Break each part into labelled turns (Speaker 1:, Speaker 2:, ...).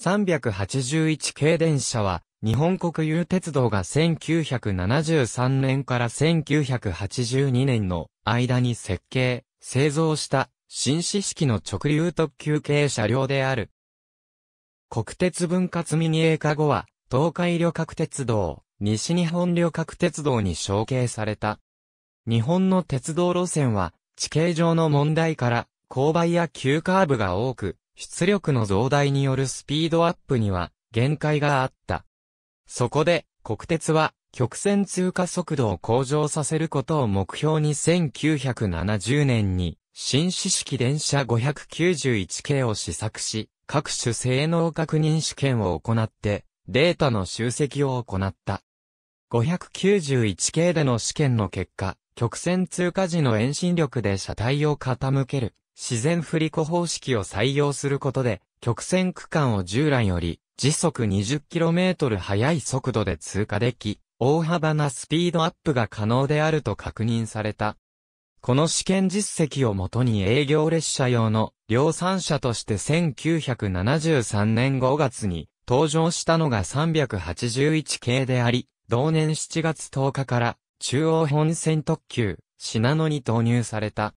Speaker 1: 381系電車は、日本国有鉄道が1973年から1982年の間に設計、製造した新式式の直流特急系車両である。国鉄分割民営化後は、東海旅客鉄道、西日本旅客鉄道に承継された。日本の鉄道路線は、地形上の問題から、勾配や急カーブが多く、出力の増大によるスピードアップには限界があった。そこで、国鉄は曲線通過速度を向上させることを目標に1970年に新四式電車 591K 系を試作し、各種性能確認試験を行ってデータの集積を行った。591K 系での試験の結果、曲線通過時の遠心力で車体を傾ける、自然振り子方式を採用することで、曲線区間を従来より時速 20km 速い速度で通過でき、大幅なスピードアップが可能であると確認された。この試験実績をもとに営業列車用の量産車として1973年5月に登場したのが381系であり、同年7月10日から中央本線特急、信濃に投入された。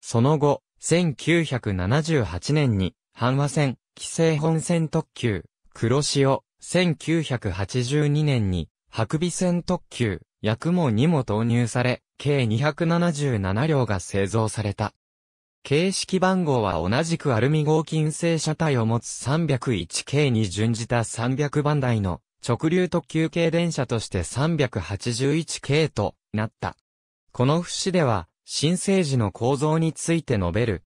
Speaker 1: その後、1978年に、阪和線、規制本線特急、黒潮、1982年に、白尾線特急、ヤクモにも投入され、計277両が製造された。形式番号は同じくアルミ合金製車体を持つ301系に準じた300番台の直流特急系電車として381系となった。この節では、新生児の構造について述べる。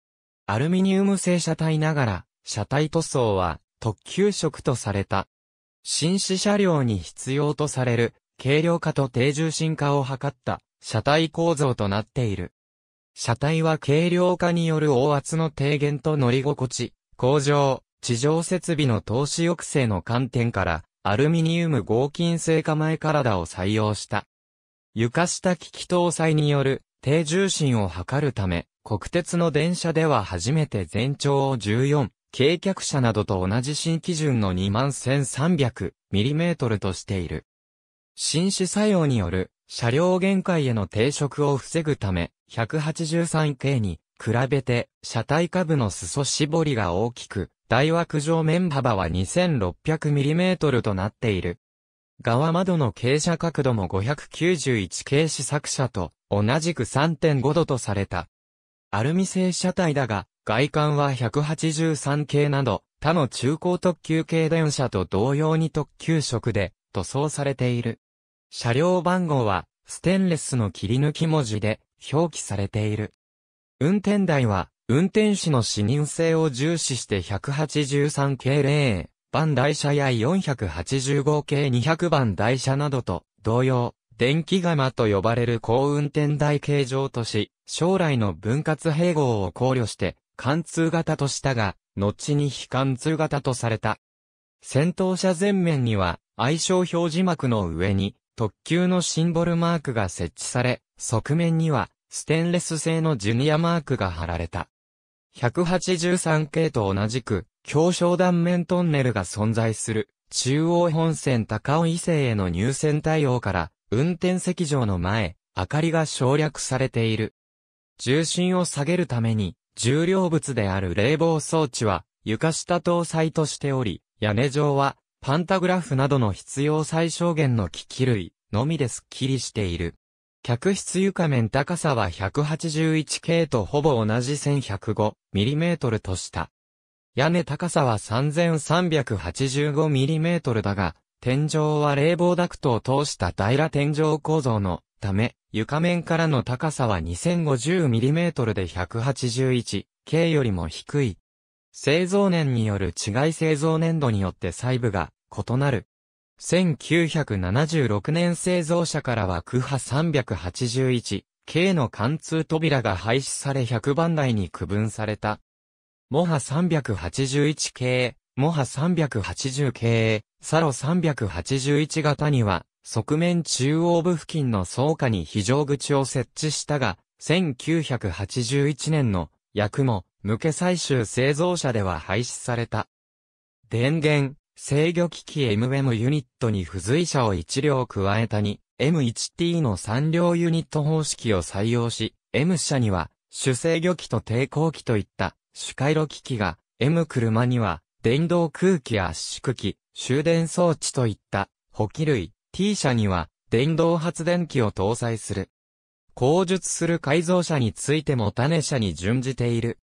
Speaker 1: アルミニウム製車体ながら、車体塗装は特急色とされた。新死車両に必要とされる軽量化と低重心化を図った車体構造となっている。車体は軽量化による大圧の低減と乗り心地、向上、地上設備の投資抑制の観点からアルミニウム合金製構前体を採用した。床下機器搭載による低重心を測るため、国鉄の電車では初めて全長を14、軽脚車などと同じ新基準の 21300mm としている。新種作用による車両限界への抵触を防ぐため、183系に比べて、車体下部の裾絞りが大きく、大枠上面幅は 2600mm となっている。側窓の傾斜角度も591傾斜作車と同じく3.5度とされた。アルミ製車体だが、外観は183系など、他の中高特急系電車と同様に特急色で塗装されている。車両番号は、ステンレスの切り抜き文字で表記されている。運転台は、運転士の視認性を重視して183系0番台車や485系200番台車などと同様、電気釜と呼ばれる高運転台形状とし、将来の分割併合を考慮して、貫通型としたが、後に非貫通型とされた。先頭車前面には、愛称表示幕の上に、特急のシンボルマークが設置され、側面には、ステンレス製のジュニアマークが貼られた。183系と同じく、強小断面トンネルが存在する、中央本線高尾伊勢への入線対応から、運転席上の前、明かりが省略されている。重心を下げるために、重量物である冷房装置は、床下搭載としており、屋根上は、パンタグラフなどの必要最小限の機器類のみですっきりしている。客室床面高さは 181K とほぼ同じ 1105mm とした。屋根高さは 3385mm だが、天井は冷房ダクトを通した平ら天井構造のため、床面からの高さは 2050mm で 181K よりも低い。製造年による違い製造年度によって細部が異なる。1976年製造車からはクハ 381K の貫通扉が廃止され100番台に区分された。モハ 381K、モハ 380K、サロ381型には、側面中央部付近の倉下に非常口を設置したが、1981年の、役も、向け最終製造車では廃止された。電源、制御機器 MM ユニットに付随車を1両加えたに、M1T の3両ユニット方式を採用し、M 車には、主制御機と抵抗機といった、主回路機器が、M 車には、電動空気圧縮機、終電装置といった、補機類、T 車には、電動発電機を搭載する。工述する改造車についても種車に準じている。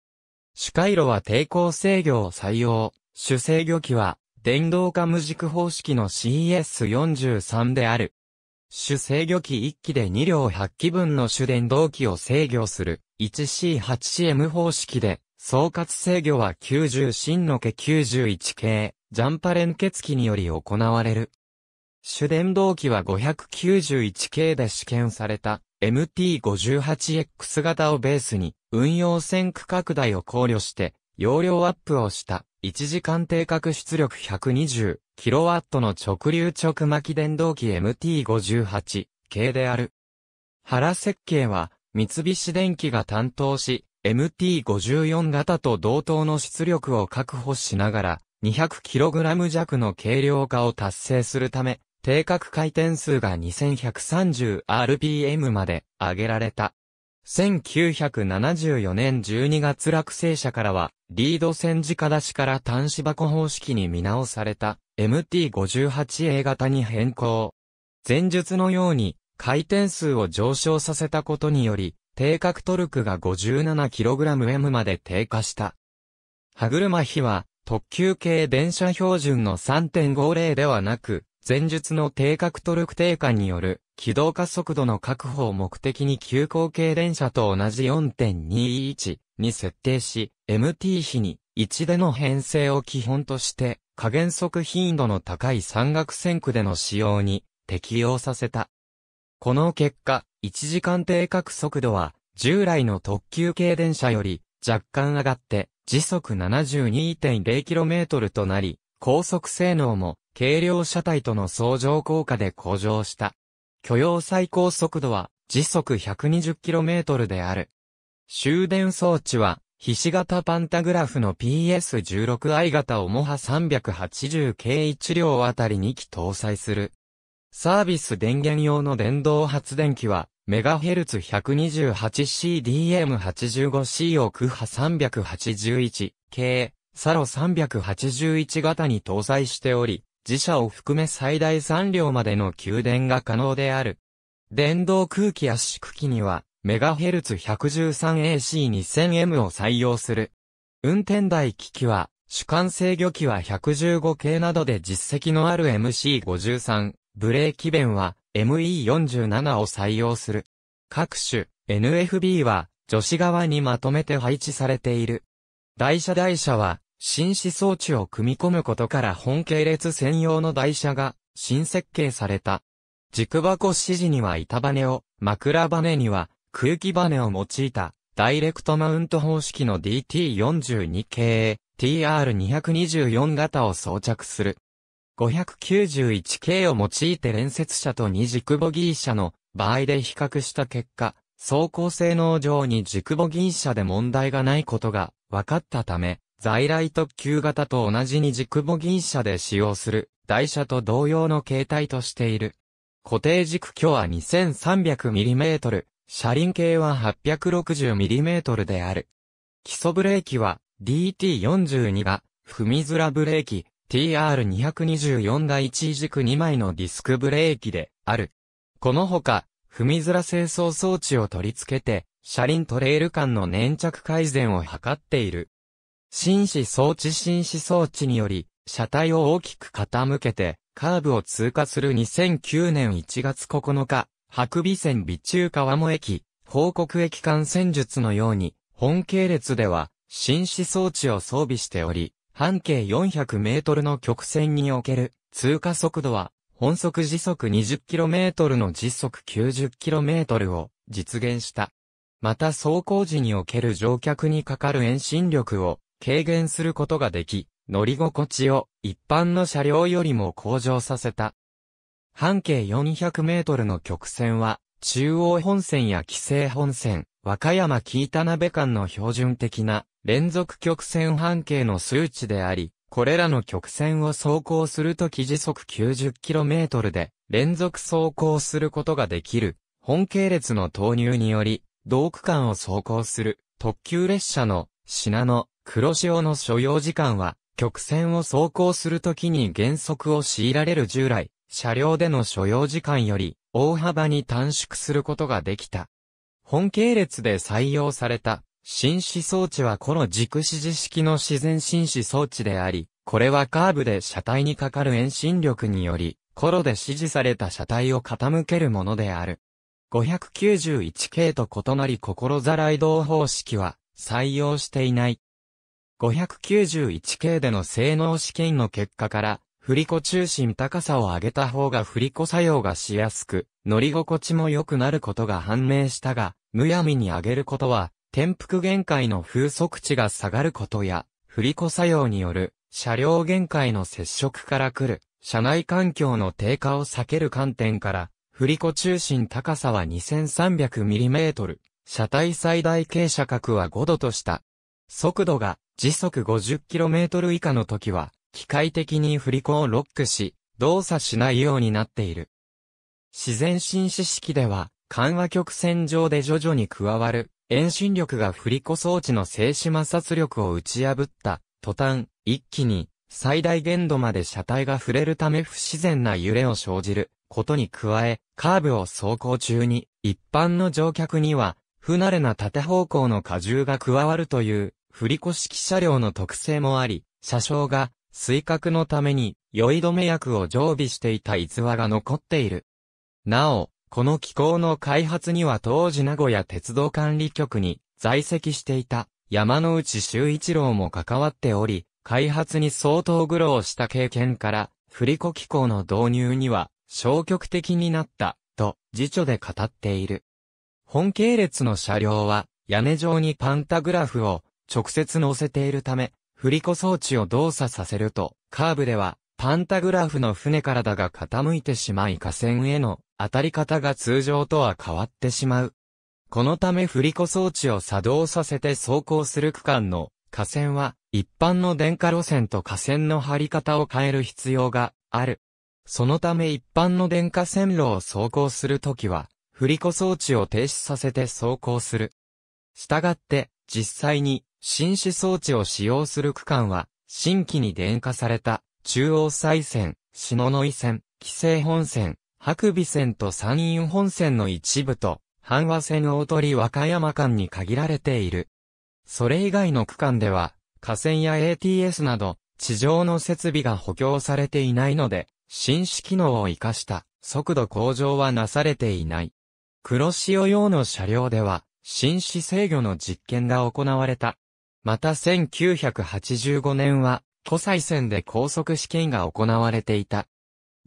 Speaker 1: 主回路は抵抗制御を採用、主制御機は電動化無軸方式の CS43 である。主制御機1機で2両8機分の主電動機を制御する 1C8CM 方式で、総括制御は90新の家91系、ジャンパ連結機により行われる。主電動機は591系で試験された MT58X 型をベースに運用線区拡大を考慮して容量アップをした1時間定格出力 120kW の直流直巻電動機 MT58 系である。原設計は三菱電機が担当し、MT54 型と同等の出力を確保しながら、200kg 弱の軽量化を達成するため、定格回転数が 2130rpm まで上げられた。1974年12月落成者からは、リード線下出しから端子箱方式に見直された MT58A 型に変更。前述のように、回転数を上昇させたことにより、定格トルクが 57kgM まで低下した。歯車比は、特急系電車標準の3.50ではなく、前述の定格トルク低下による軌道加速度の確保を目的に急行系電車と同じ4 2 1に設定し、MT 比に1での編成を基本として、加減速頻度の高い山岳線区での使用に適用させた。この結果、1時間定格速度は従来の特急系電車より若干上がって時速 72.0km となり、高速性能も軽量車体との相乗効果で向上した。許容最高速度は時速 120km である。終電装置は、ひし形パンタグラフの PS16i 型オモハ 380K 1両あたり2機搭載する。サービス電源用の電動発電機は、MHz128CDM85C をクハ 381K、サロ381型に搭載しており、自社を含め最大3両までの給電が可能である。電動空気圧縮機には、MHz113AC2000M を採用する。運転台機器は、主管制御機は115系などで実績のある MC53、ブレーキ弁は ME47 を採用する。各種 NFB は女子側にまとめて配置されている。台車台車は新紙装置を組み込むことから本系列専用の台車が新設計された。軸箱指示には板バネを、枕バネには空気バネを用いたダイレクトマウント方式の DT42 系 TR224 型を装着する。591系を用いて連接車と二軸ボギー車の場合で比較した結果、走行性能上に軸ボギー車で問題がないことが分かったため、在来特急型と同じに軸ボギー車で使用する台車と同様の形態としている。固定軸距は 2300mm、車輪径は 860mm である。基礎ブレーキは DT42 が踏み面らブレーキ TR224 が一軸2枚のディスクブレーキである。このほか、踏み面ら清掃装置を取り付けて、車輪トレール間の粘着改善を図っている。紳士装置紳士装置により、車体を大きく傾けて、カーブを通過する2009年1月9日、白尾線備中川も駅、報告駅間戦術のように、本系列では、紳士装置を装備しており、半径400メートルの曲線における通過速度は、本速時速 20km の時速 90km を実現した。また走行時における乗客にかかる遠心力を軽減することができ、乗り心地を一般の車両よりも向上させた。半径400メートルの曲線は、中央本線や規制本線、和歌山木田鍋間の標準的な連続曲線半径の数値であり、これらの曲線を走行するとき時速 90km で連続走行することができる本系列の投入により、同区間を走行する特急列車の品の黒潮の所要時間は、曲線を走行するときに減速を強いられる従来、車両での所要時間より、大幅に短縮することができた。本系列で採用された、新士装置はこの軸指示式の自然新士装置であり、これはカーブで車体にかかる遠心力により、コロで指示された車体を傾けるものである。591系と異なり心ざらい動方式は採用していない。591系での性能試験の結果から、振り子中心高さを上げた方が振り子作用がしやすく、乗り心地も良くなることが判明したが、むやみに上げることは、転覆限界の風速値が下がることや、振り子作用による車両限界の接触から来る車内環境の低下を避ける観点から、振り子中心高さは 2300mm、車体最大傾斜角は5度とした。速度が時速 50km 以下の時は、機械的に振り子をロックし、動作しないようになっている。自然進士式では、緩和曲線上で徐々に加わる、遠心力が振り子装置の静止摩擦力を打ち破った、途端、一気に、最大限度まで車体が触れるため不自然な揺れを生じることに加え、カーブを走行中に、一般の乗客には、不慣れな縦方向の荷重が加わるという、振り子式車両の特性もあり、車掌が、水角のために、酔い止め薬を常備していた逸話が残っている。なお、この機構の開発には当時名古屋鉄道管理局に在籍していた山内修一郎も関わっており、開発に相当苦労した経験から、振り子機構の導入には消極的になった、と辞書で語っている。本系列の車両は屋根上にパンタグラフを直接乗せているため、振り子装置を動作させると、カーブでは、パンタグラフの船体が傾いてしまい河川への当たり方が通常とは変わってしまう。このため振り子装置を作動させて走行する区間の河川は一般の電化路線と河川の張り方を変える必要がある。そのため一般の電化線路を走行するときは振り子装置を停止させて走行する。したがって実際に新紙装置を使用する区間は、新規に電化された、中央西線、篠ノ井線、紀勢本線、白尾線と山陰本線の一部と、阪和線大鳥和歌山間に限られている。それ以外の区間では、河川や ATS など、地上の設備が補強されていないので、新紙機能を活かした速度向上はなされていない。黒潮用の車両では、新紙制御の実験が行われたまた1985年は、都西線で高速試験が行われていた。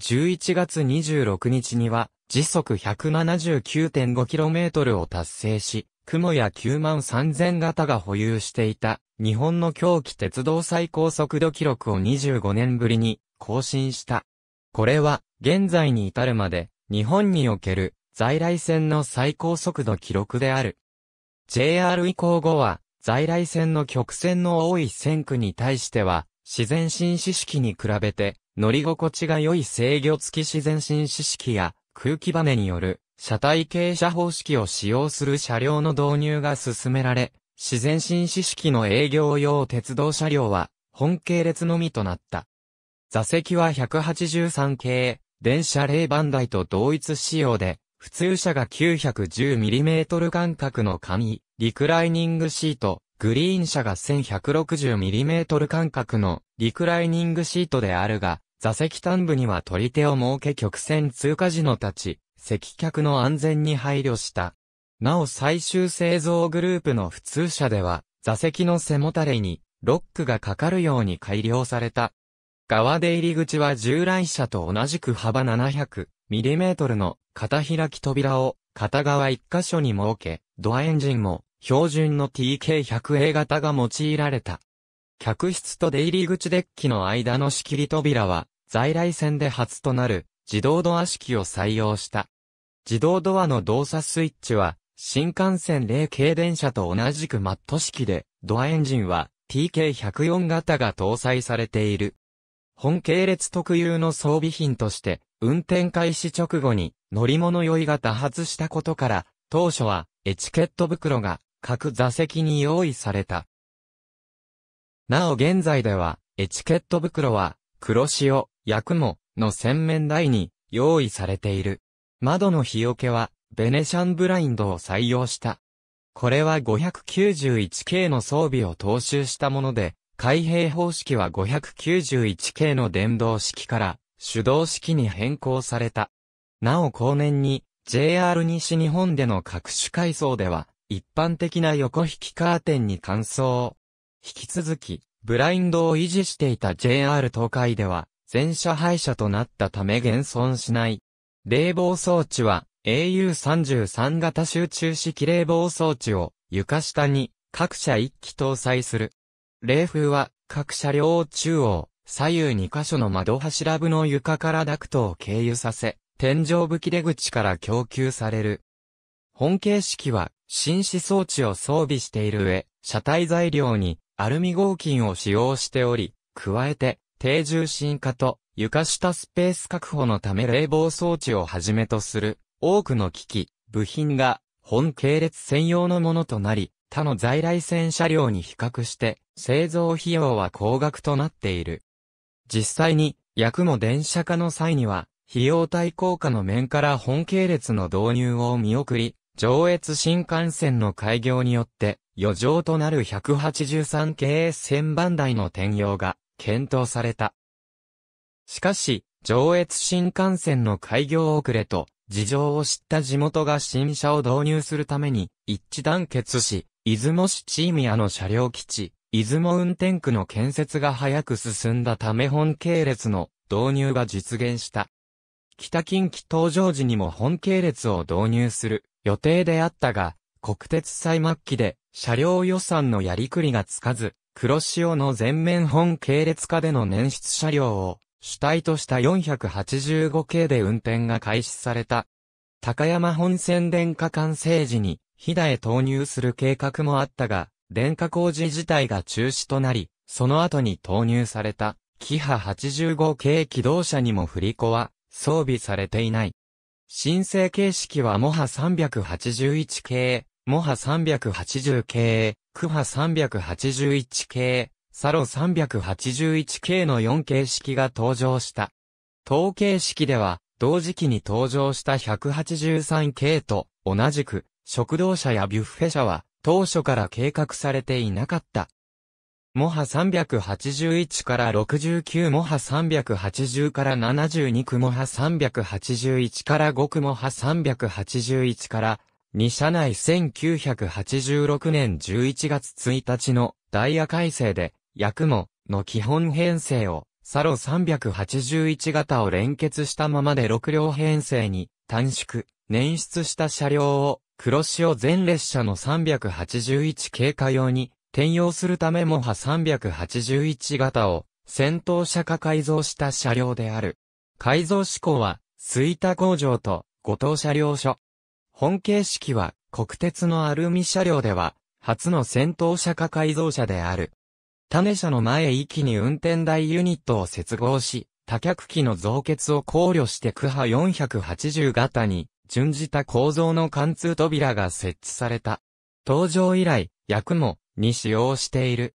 Speaker 1: 11月26日には、時速 179.5km を達成し、雲や9万3000型が保有していた、日本の狂気鉄道最高速度記録を25年ぶりに更新した。これは、現在に至るまで、日本における在来線の最高速度記録である。JR 以降後は、在来線の曲線の多い線区に対しては、自然新士式に比べて、乗り心地が良い制御付き自然新士式や、空気バネによる、車体傾斜方式を使用する車両の導入が進められ、自然新士式の営業用鉄道車両は、本系列のみとなった。座席は183系、電車0番台と同一仕様で、普通車が 910mm 間隔の簡易、リクライニングシート、グリーン車が 1160mm 間隔のリクライニングシートであるが、座席端部には取り手を設け曲線通過時の立ち、席客の安全に配慮した。なお最終製造グループの普通車では、座席の背もたれにロックがかかるように改良された。側出入り口は従来車と同じく幅 700mm の片開き扉を片側1箇所に設け、ドアエンジンも標準の TK100A 型が用いられた。客室と出入り口デッキの間の仕切り扉は、在来線で初となる自動ドア式を採用した。自動ドアの動作スイッチは、新幹線0系電車と同じくマット式で、ドアエンジンは TK104 型が搭載されている。本系列特有の装備品として、運転開始直後に乗り物酔いが多発したことから、当初はエチケット袋が各座席に用意された。なお現在では、エチケット袋は、黒潮、薬も、の洗面台に用意されている。窓の日よけは、ベネシャンブラインドを採用した。これは 591K の装備を踏襲したもので、開閉方式は 591K の電動式から手動式に変更された。なお後年に JR 西日本での各種改装では一般的な横引きカーテンに換装。引き続き、ブラインドを維持していた JR 東海では、全車廃車となったため現存しない。冷房装置は、AU33 型集中式冷房装置を床下に各車一機搭載する。冷風は各車両中央、左右2箇所の窓柱部の床からダクトを経由させ、天井吹き出口から供給される。本形式は新紙装置を装備している上、車体材料にアルミ合金を使用しており、加えて、低重心化と床下スペース確保のため冷房装置をはじめとする多くの機器、部品が本系列専用のものとなり、他の在来線車両に比較して製造費用は高額となっている。実際に、役も電車化の際には、費用対効果の面から本系列の導入を見送り、上越新幹線の開業によって、余剰となる183系 S1000 番台の転用が検討された。しかし、上越新幹線の開業遅れと、事情を知った地元が新車を導入するために、一致団結し、出雲市チーミアの車両基地、出雲運転区の建設が早く進んだため本系列の導入が実現した。北近畿登場時にも本系列を導入する予定であったが、国鉄最末期で車両予算のやりくりがつかず、黒潮の全面本系列化での捻出車両を主体とした485系で運転が開始された。高山本線電化完成時に、飛騨へ投入する計画もあったが、電化工事自体が中止となり、その後に投入された、キハ85系機動車にも振り子は装備されていない。申請形式はモハ381系、モハ380系、クハ381系、サロ381系の4形式が登場した。統計式では、同時期に登場した183系と同じく、食堂車やビュッフェ車は当初から計画されていなかったモハ381から69モハ380から72区モハ381から5区モハ381から2社内1986年11月1日のダイヤ改正で、ヤクモの基本編成をサロ381型を連結したままで6両編成に短縮、捻出した車両を黒潮全列車の381経過用に転用するためモハ381型を戦闘車化改造した車両である。改造志向は、水田工場と五島車両所。本形式は国鉄のアルミ車両では、初の戦闘車化改造車である。種車の前一気に運転台ユニットを接合し、多脚機の増結を考慮して区波480型に、準じた構造の貫通扉が設置された。登場以来、役も、に使用している。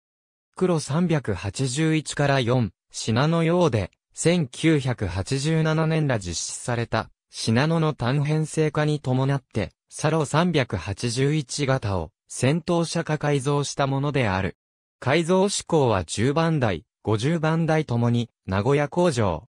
Speaker 1: 黒381から4、品のようで、1987年ら実施された、品野の単編成化に伴って、サロ381型を戦闘車化改造したものである。改造志向は10番台、50番台ともに名古屋工場。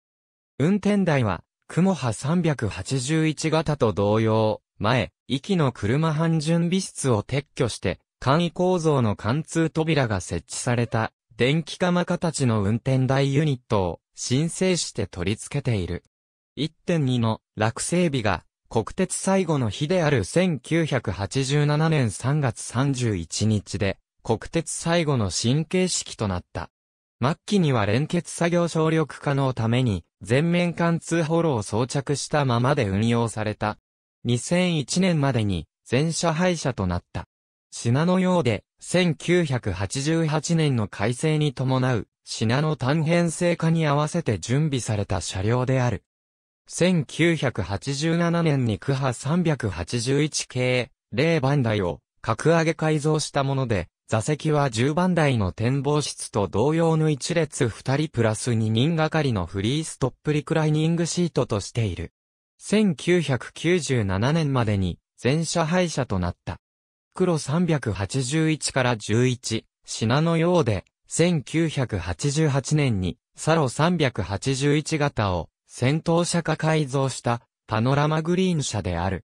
Speaker 1: 運転台は、雲波381型と同様、前、域の車半準備室を撤去して、簡易構造の貫通扉が設置された、電気釜形の運転台ユニットを申請して取り付けている。1.2の落成日が国鉄最後の日である1987年3月31日で国鉄最後の新形式となった。末期には連結作業省力化のために全面貫通ホロを装着したままで運用された。2001年までに全車廃車となった。品のようで、1988年の改正に伴う、品の単編成化に合わせて準備された車両である。1987年に区ハ381系、0番台を、格上げ改造したもので、座席は10番台の展望室と同様の1列2人プラス2人がかりのフリーストップリクライニングシートとしている。1997年までに全車廃車となった。黒381から11、品のようで、1988年に、サロ381型を、戦闘車化改造した、パノラマグリーン車である。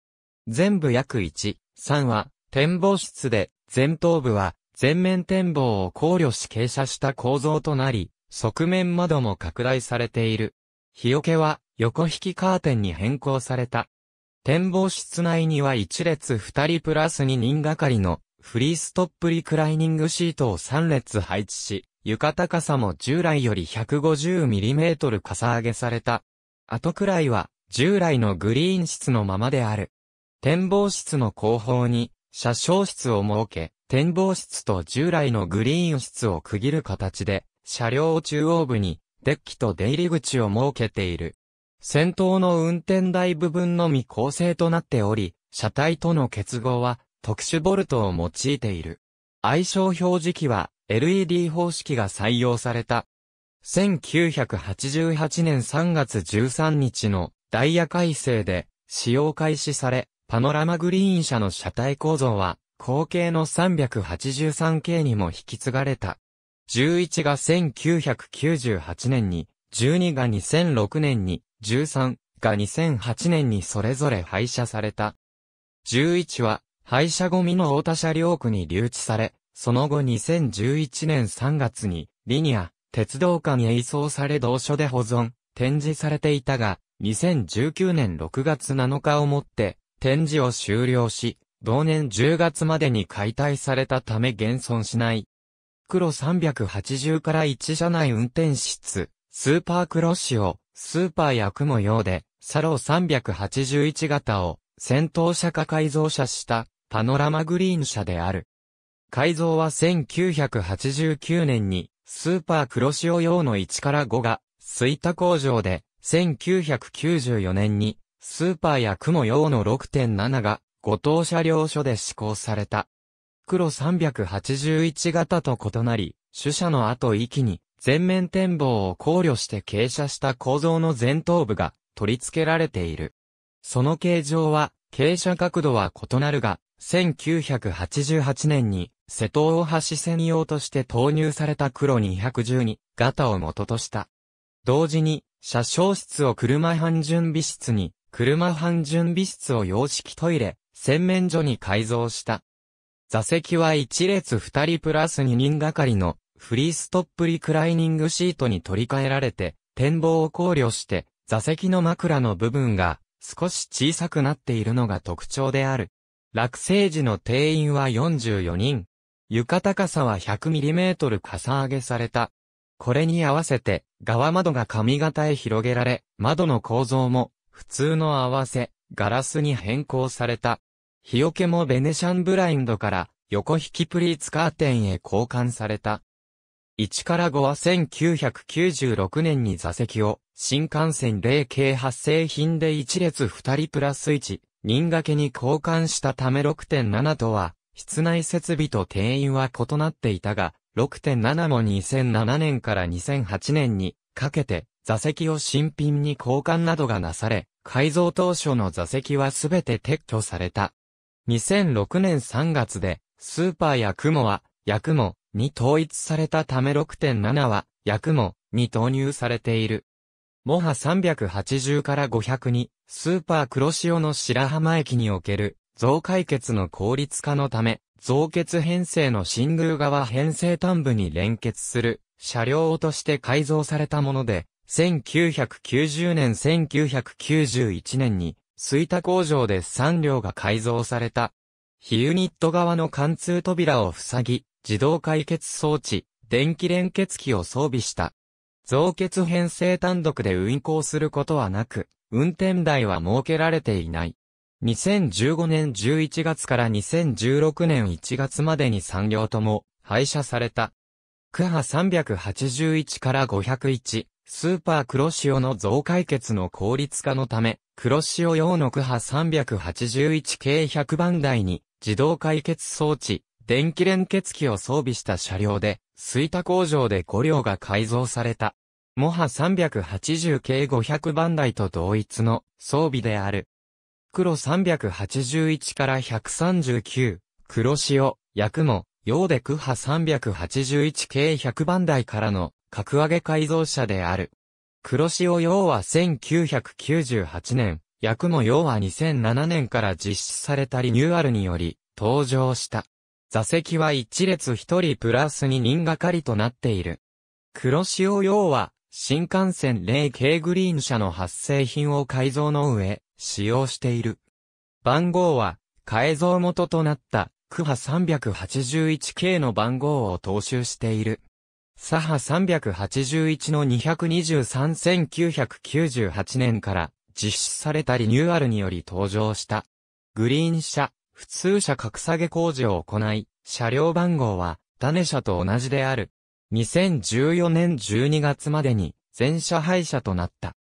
Speaker 1: 全部約1、3は、展望室で、前頭部は、全面展望を考慮し傾斜した構造となり、側面窓も拡大されている。日よけは、横引きカーテンに変更された。展望室内には1列2人プラス2人がかりのフリーストップリクライニングシートを3列配置し、床高さも従来より 150mm かさ上げされた。後くらいは従来のグリーン室のままである。展望室の後方に車掌室を設け、展望室と従来のグリーン室を区切る形で、車両中央部にデッキと出入り口を設けている。先頭の運転台部分のみ構成となっており、車体との結合は特殊ボルトを用いている。愛称表示器は LED 方式が採用された。1988年3月13日のダイヤ改正で使用開始され、パノラマグリーン車の車体構造は後継の 383K 系にも引き継がれた。11が1998年に、12が2006年に、13が2008年にそれぞれ廃車された。11は、廃車ゴミの太田車両区に留置され、その後2011年3月に、リニア、鉄道館へ移送され同所で保存、展示されていたが、2019年6月7日をもって、展示を終了し、同年10月までに解体されたため現存しない。黒380から1車内運転室、スーパークロッシオ、スーパーや雲用で、サロー381型を、先頭車か改造車した、パノラマグリーン車である。改造は1989年に、スーパー黒潮用の1から5が、吹田工場で、1994年に、スーパーや雲用の6.7が、五等車両所で施行された。黒381型と異なり、主車の後域に、全面展望を考慮して傾斜した構造の前頭部が取り付けられている。その形状は、傾斜角度は異なるが、1988年に瀬戸大橋専用として投入された黒212型を元とした。同時に、車掌室を車半準備室に、車半準備室を洋式トイレ、洗面所に改造した。座席は1列2人プラス2人がかりのフリーストップリクライニングシートに取り替えられて、展望を考慮して、座席の枕の部分が少し小さくなっているのが特徴である。落成時の定員は44人。床高さは 100mm かさ上げされた。これに合わせて、側窓が髪型へ広げられ、窓の構造も、普通の合わせ、ガラスに変更された。日よけもベネシャンブラインドから、横引きプリーツカーテンへ交換された。1から5は1996年に座席を新幹線0系発生品で1列2人プラス1人掛けに交換したため6.7とは室内設備と定員は異なっていたが6.7も2007年から2008年にかけて座席を新品に交換などがなされ、改造当初の座席はすべて撤去された。2006年3月で、スーパーやクモは、ヤクモ、に統一されたため6.7は、薬も、に投入されている。モハ380から500に、スーパー黒潮の白浜駅における、増解決の効率化のため、増結編成の新宮川編成端部に連結する、車両として改造されたもので、1990年1991年に、水田工場で3両が改造された。非ユニット側の貫通扉を塞ぎ、自動解決装置、電気連結機を装備した。増結編成単独で運行することはなく、運転台は設けられていない。2015年11月から2016年1月までに3両とも廃車された。区波381から501、スーパー黒潮の増解決の効率化のため、黒潮用の区波381系100番台に自動解決装置、電気連結機を装備した車両で、水田工場で5両が改造された。モハ380系500番台と同一の装備である。黒381から139、黒潮、薬も、洋でクハ381 k 100番台からの格上げ改造車である。黒潮洋は1998年、薬も洋は2007年から実施されたリニューアルにより登場した。座席は一列一人プラス二人がかりとなっている。黒潮用は、新幹線0系グリーン車の発生品を改造の上、使用している。番号は、改造元となった、クハ 381K の番号を踏襲している。サハ381の223-1998年から実施されたリニューアルにより登場した。グリーン車、普通車格下げ工事を行い、車両番号は、ダネ車と同じである。2014年12月までに、全車廃車となった。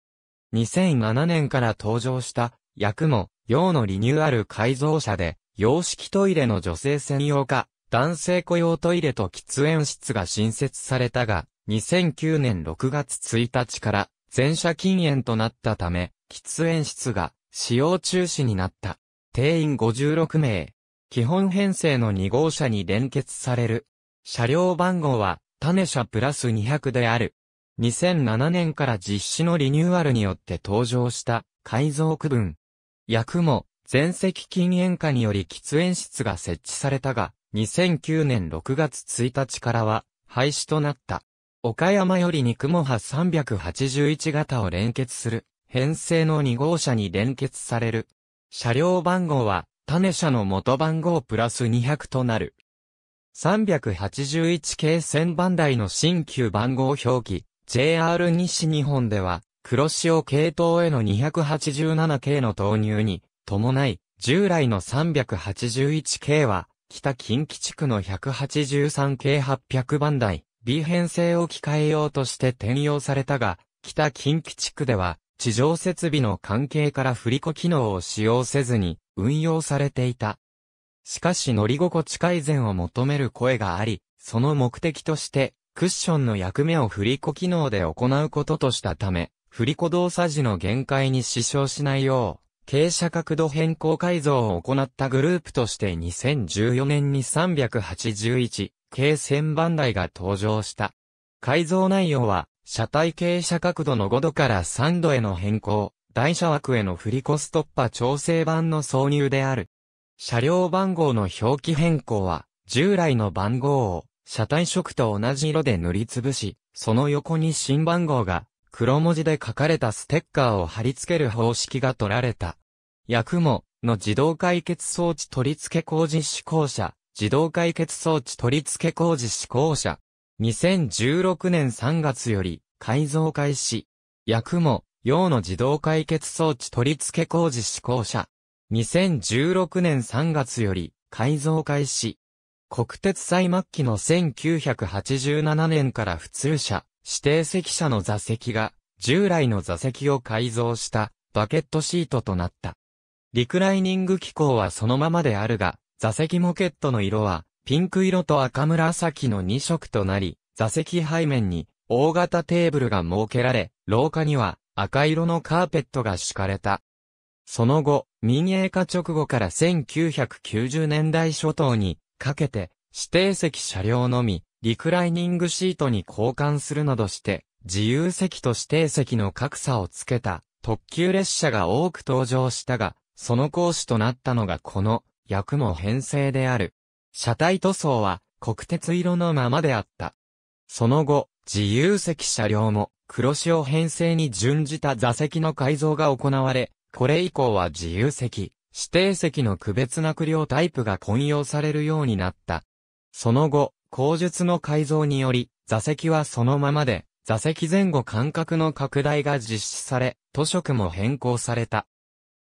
Speaker 1: 2007年から登場した、役も、用のリニューアル改造車で、洋式トイレの女性専用化、男性雇用トイレと喫煙室が新設されたが、2009年6月1日から、全車禁煙となったため、喫煙室が使用中止になった。定員56名。基本編成の2号車に連結される。車両番号は、種車プラス200である。2007年から実施のリニューアルによって登場した改造区分。役も、全席禁煙化により喫煙室が設置されたが、2009年6月1日からは廃止となった。岡山より肉も波381型を連結する、編成の2号車に連結される、車両番号は、種車の元番号プラス200となる。381系1000番台の新旧番号表記、JR 西日本では、黒潮系統への287系の投入に、伴い、従来の381系は、北近畿地区の183系800番台、B 編成を機ようとして転用されたが、北近畿地区では、地上設備の関係から振り子機能を使用せずに運用されていた。しかし乗り心地改善を求める声があり、その目的としてクッションの役目を振り子機能で行うこととしたため、振り子動作時の限界に支障しないよう、傾斜角度変更改造を行ったグループとして2014年に381、計1000番台が登場した。改造内容は、車体傾斜角度の5度から3度への変更、台車枠への振り子ストッパ調整版の挿入である。車両番号の表記変更は、従来の番号を車体色と同じ色で塗りつぶし、その横に新番号が黒文字で書かれたステッカーを貼り付ける方式が取られた。ヤクモの自動解決装置取り付け工事施行者、自動解決装置取り付け工事施行者2016年3月より改造開始。役も、用の自動解決装置取り付け工事施行者。2016年3月より改造開始。国鉄最末期の1987年から普通車、指定席車の座席が、従来の座席を改造したバケットシートとなった。リクライニング機構はそのままであるが、座席モケットの色はピンク色と赤紫の2色となり、座席背面に大型テーブルが設けられ、廊下には赤色のカーペットが敷かれた。その後、民営化直後から1990年代初頭にかけて指定席車両のみリクライニングシートに交換するなどして自由席と指定席の格差をつけた特急列車が多く登場したが、その講師となったのがこの、役も編成である。車体塗装は国鉄色のままであった。その後、自由席車両も黒潮編成に準じた座席の改造が行われ、これ以降は自由席、指定席の区別なく両タイプが混用されるようになった。その後、工述の改造により、座席はそのままで、座席前後間隔の拡大が実施され、図色も変更された。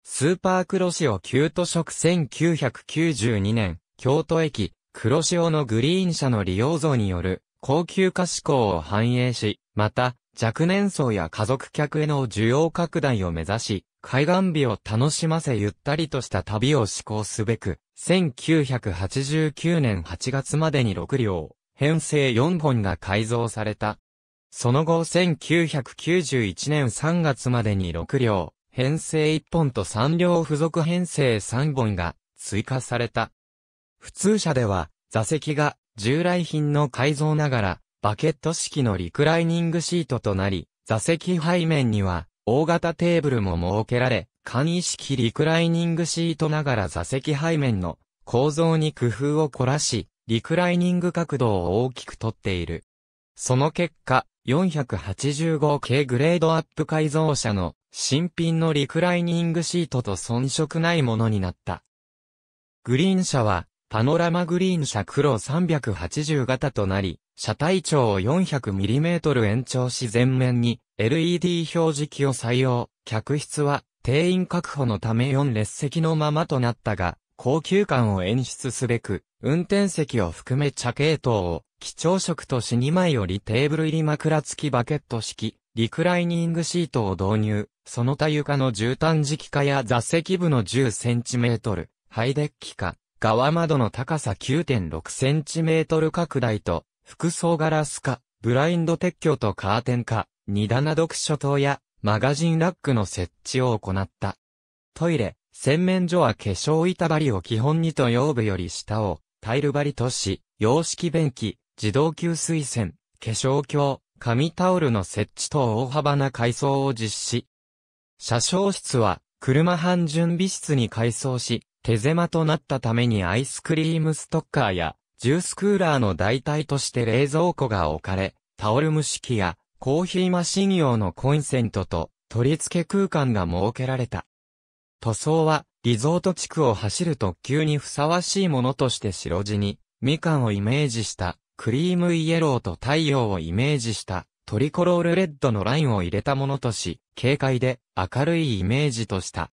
Speaker 1: スーパークロシオ旧図色1992年、京都駅、黒潮のグリーン車の利用像による高級化志向を反映し、また、若年層や家族客への需要拡大を目指し、海岸日を楽しませゆったりとした旅を施行すべく、1989年8月までに6両、編成4本が改造された。その後1991年3月までに6両、編成1本と3両付属編成3本が追加された。普通車では、座席が従来品の改造ながら、バケット式のリクライニングシートとなり、座席背面には、大型テーブルも設けられ、簡易式リクライニングシートながら座席背面の構造に工夫を凝らし、リクライニング角度を大きくとっている。その結果、485系グレードアップ改造車の新品のリクライニングシートと遜色ないものになった。グリーン車はパノラマグリーン車黒380型となり、車体長を 400mm 延長し全面に LED 表示器を採用。客室は定員確保のため4列席のままとなったが、高級感を演出すべく、運転席を含め茶系統を、貴重色とし2枚よりテーブル入り枕付きバケット式、リクライニングシートを導入、その他床の絨毯敷化や座席部の 10cm、ハイデッキ化、側窓の高さ 9.6cm 拡大と、複層ガラス化、ブラインド撤去とカーテン化、二棚読書灯や、マガジンラックの設置を行った。トイレ、洗面所は化粧板張りを基本にと用部より下を、タイル張りとし、洋式便器、自動給水栓、化粧鏡、紙タオルの設置と大幅な改装を実施。車掌室は、車半準備室に改装し、手狭となったためにアイスクリームストッカーや、ジュースクーラーの代替として冷蔵庫が置かれ、タオル蒸し器や、コーヒーマシン用のコンセントと、取り付け空間が設けられた。塗装は、リゾート地区を走る特急にふさわしいものとして白地に、みかんをイメージした、クリームイエローと太陽をイメージした、トリコロールレッドのラインを入れたものとし、軽快で明るいイメージとした。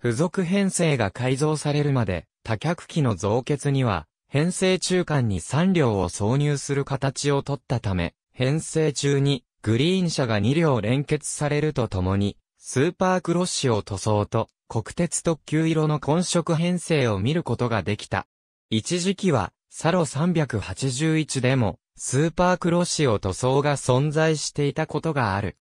Speaker 1: 付属編成が改造されるまで、多脚機の増結には、編成中間に3両を挿入する形を取ったため、編成中に、グリーン車が2両連結されるとともに、スーパークロッシュを塗装と、国鉄特急色の混色編成を見ることができた。一時期は、サロ381でも、スーパークロッシュを塗装が存在していたことがある。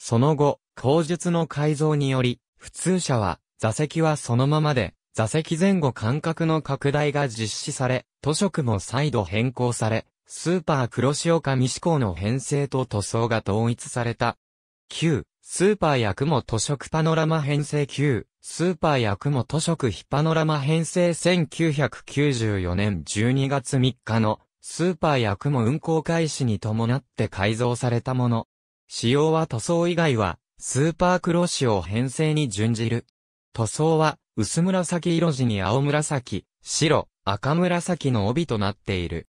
Speaker 1: その後、工述の改造により、普通車は、座席はそのままで、座席前後間隔の拡大が実施され、図色も再度変更され、スーパー黒潮か未施行の編成と塗装が統一された。9、スーパー役雲図色パノラマ編成9、スーパー役雲図色非パノラマ編成1994年12月3日の、スーパー役雲運行開始に伴って改造されたもの。使用は塗装以外は、スーパー黒潮編成に準じる。塗装は薄紫色地に青紫、白、赤紫の帯となっている。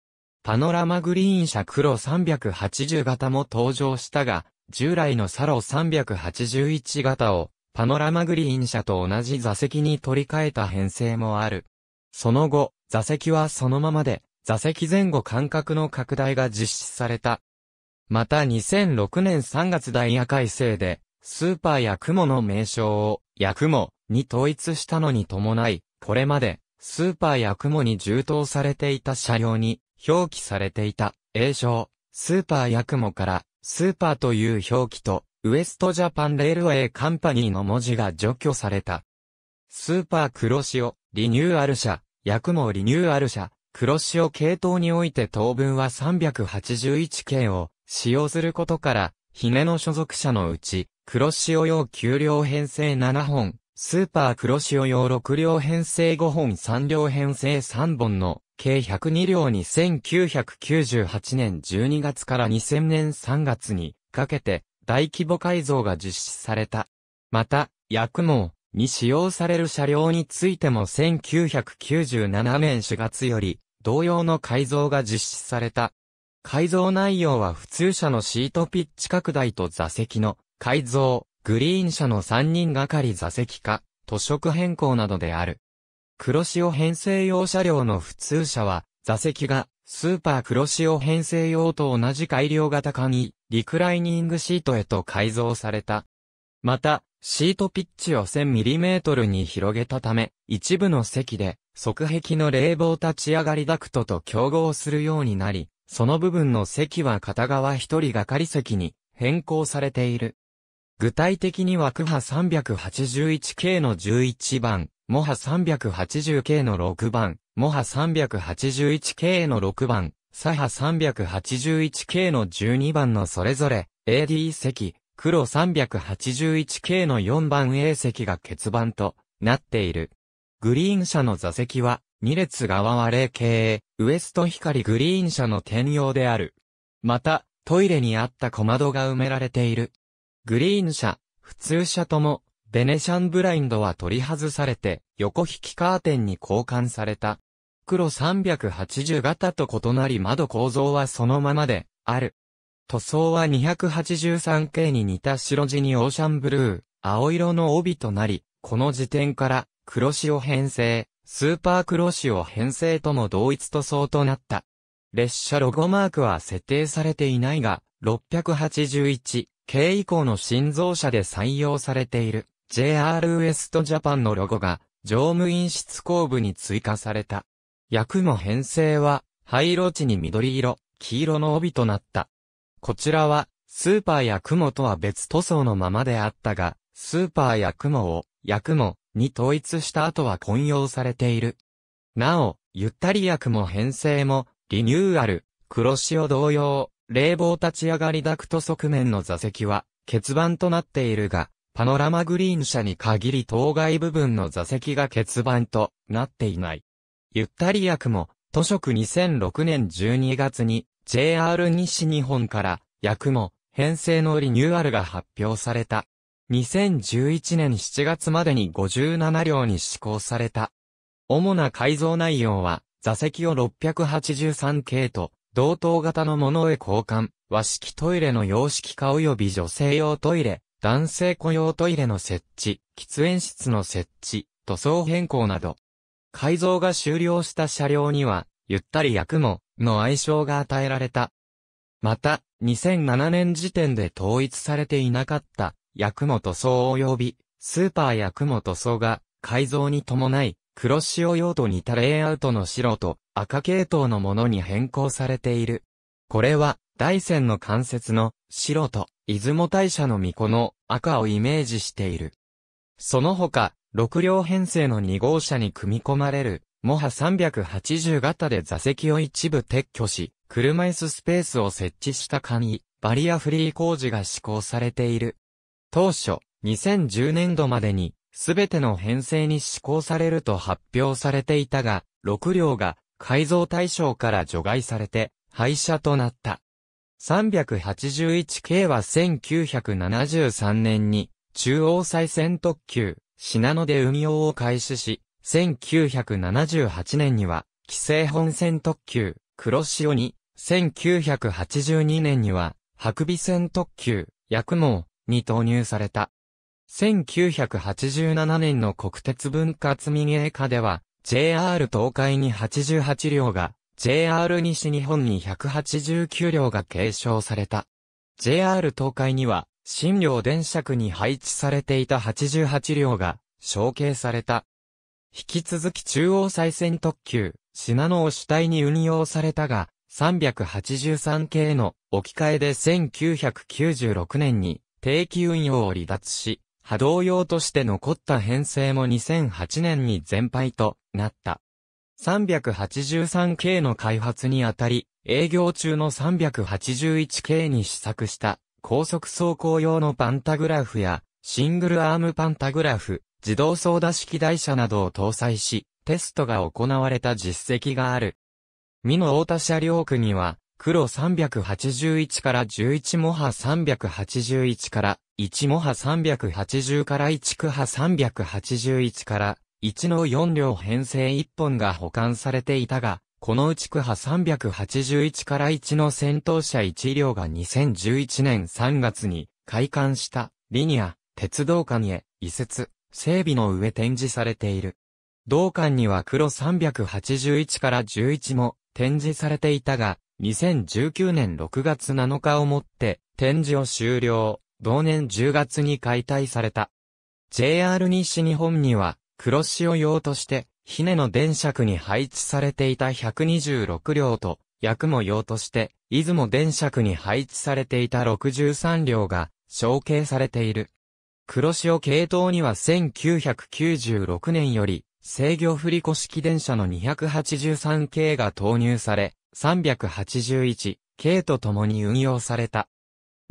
Speaker 1: パノラマグリーン車黒380型も登場したが、従来のサロ381型をパノラマグリーン車と同じ座席に取り替えた編成もある。その後、座席はそのままで、座席前後間隔の拡大が実施された。また2006年3月ダイヤ改正で、スーパーや雲の名称を薬もに統一したのに伴い、これまで、スーパー薬もに充当されていた車両に、表記されていた、英称、スーパー薬もから、スーパーという表記と、ウエストジャパンレールウェイカンパニーの文字が除去された。スーパー黒潮、リニューアルヤ薬もリニューアル車、黒潮系統において当分は381件を使用することから、姫ネの所属者のうち、黒潮用9両編成7本、スーパー黒潮用6両編成5本3両編成3本の計102両に1998年12月から2000年3月にかけて大規模改造が実施された。また、薬網に使用される車両についても1997年4月より同様の改造が実施された。改造内容は普通車のシートピッチ拡大と座席の改造、グリーン車の3人がかり座席化、塗色変更などである。黒潮編成用車両の普通車は、座席がスーパー黒潮編成用と同じ改良型化に、リクライニングシートへと改造された。また、シートピッチを 1000mm に広げたため、一部の席で、側壁の冷房立ち上がりダクトと競合するようになり、その部分の席は片側一人がかり席に変更されている。具体的には区波 381K の11番、モ波 380K の6番、モ波 381K の6番、左波 381K の12番のそれぞれ AD 席、黒 381K の4番 A 席が欠番となっている。グリーン車の座席は2列側は 0K、ウエスト光グリーン車の転用である。また、トイレにあった小窓が埋められている。グリーン車、普通車とも、ベネシャンブラインドは取り外されて、横引きカーテンに交換された。黒380型と異なり窓構造はそのままで、ある。塗装は 283K に似た白地にオーシャンブルー、青色の帯となり、この時点から黒潮編成、スーパークロシオ編成とも同一塗装となった。列車ロゴマークは設定されていないが、681系以降の新造車で採用されている JR ウエストジャパンのロゴが乗務員室後部に追加された。役も編成は灰色地に緑色、黄色の帯となった。こちらはスーパーやモとは別塗装のままであったが、スーパーやモを、役もに統一した後は混用されている。なお、ゆったり役も編成も、リニューアル、黒潮同様、冷房立ち上がりダクト側面の座席は、欠番となっているが、パノラマグリーン車に限り当該部分の座席が欠番となっていない。ゆったり役も、都職2006年12月に JR 西日本から、役も、編成のリニューアルが発表された。2011年7月までに57両に施行された。主な改造内容は、座席を683系と、同等型のものへ交換、和式トイレの洋式化及び女性用トイレ、男性雇用トイレの設置、喫煙室の設置、塗装変更など。改造が終了した車両には、ゆったり役も、の愛称が与えられた。また、2007年時点で統一されていなかった、薬も塗装及び、スーパー薬塗装が、改造に伴い、黒潮用途似たレイアウトの白と赤系統のものに変更されている。これは、大山の関節の白と出雲大社の巫女の赤をイメージしている。その他、6両編成の2号車に組み込まれる、モハ380型で座席を一部撤去し、車椅子スペースを設置した簡易、バリアフリー工事が施行されている。当初、2010年度までに、すべての編成に施行されると発表されていたが、6両が改造対象から除外されて、廃車となった。381系は1973年に、中央再選特急、品野で運用を開始し、1978年には、規制本線特急、黒潮に、1982年には、白尾線特急、薬毛、に投入された。1987年の国鉄分割民営化では、JR 東海に88両が、JR 西日本に189両が継承された。JR 東海には、新両電車区に配置されていた88両が、承継された。引き続き中央再線特急、品野を主体に運用されたが、383系の置き換えで1996年に定期運用を離脱し、波動用として残った編成も2008年に全廃となった。383系の開発にあたり、営業中の381系に試作した高速走行用のパンタグラフやシングルアームパンタグラフ、自動操舵式台車などを搭載し、テストが行われた実績がある。美濃太田車両区には、黒381から11モハ381から1モハ380から1区ハ381から1の4両編成1本が保管されていたが、このうち区ハ381から1の戦闘車1両が2011年3月に開館したリニア鉄道館へ移設、整備の上展示されている。同館には黒381から11も展示されていたが、2019年6月7日をもって展示を終了、同年10月に解体された。JR 西日本には黒潮用として、ひねの電車区に配置されていた126両と、役も用として、出雲電車区に配置されていた63両が、承継されている。黒潮系統には1996年より、制御振り式電車の283系が投入され、381、K と共に運用された。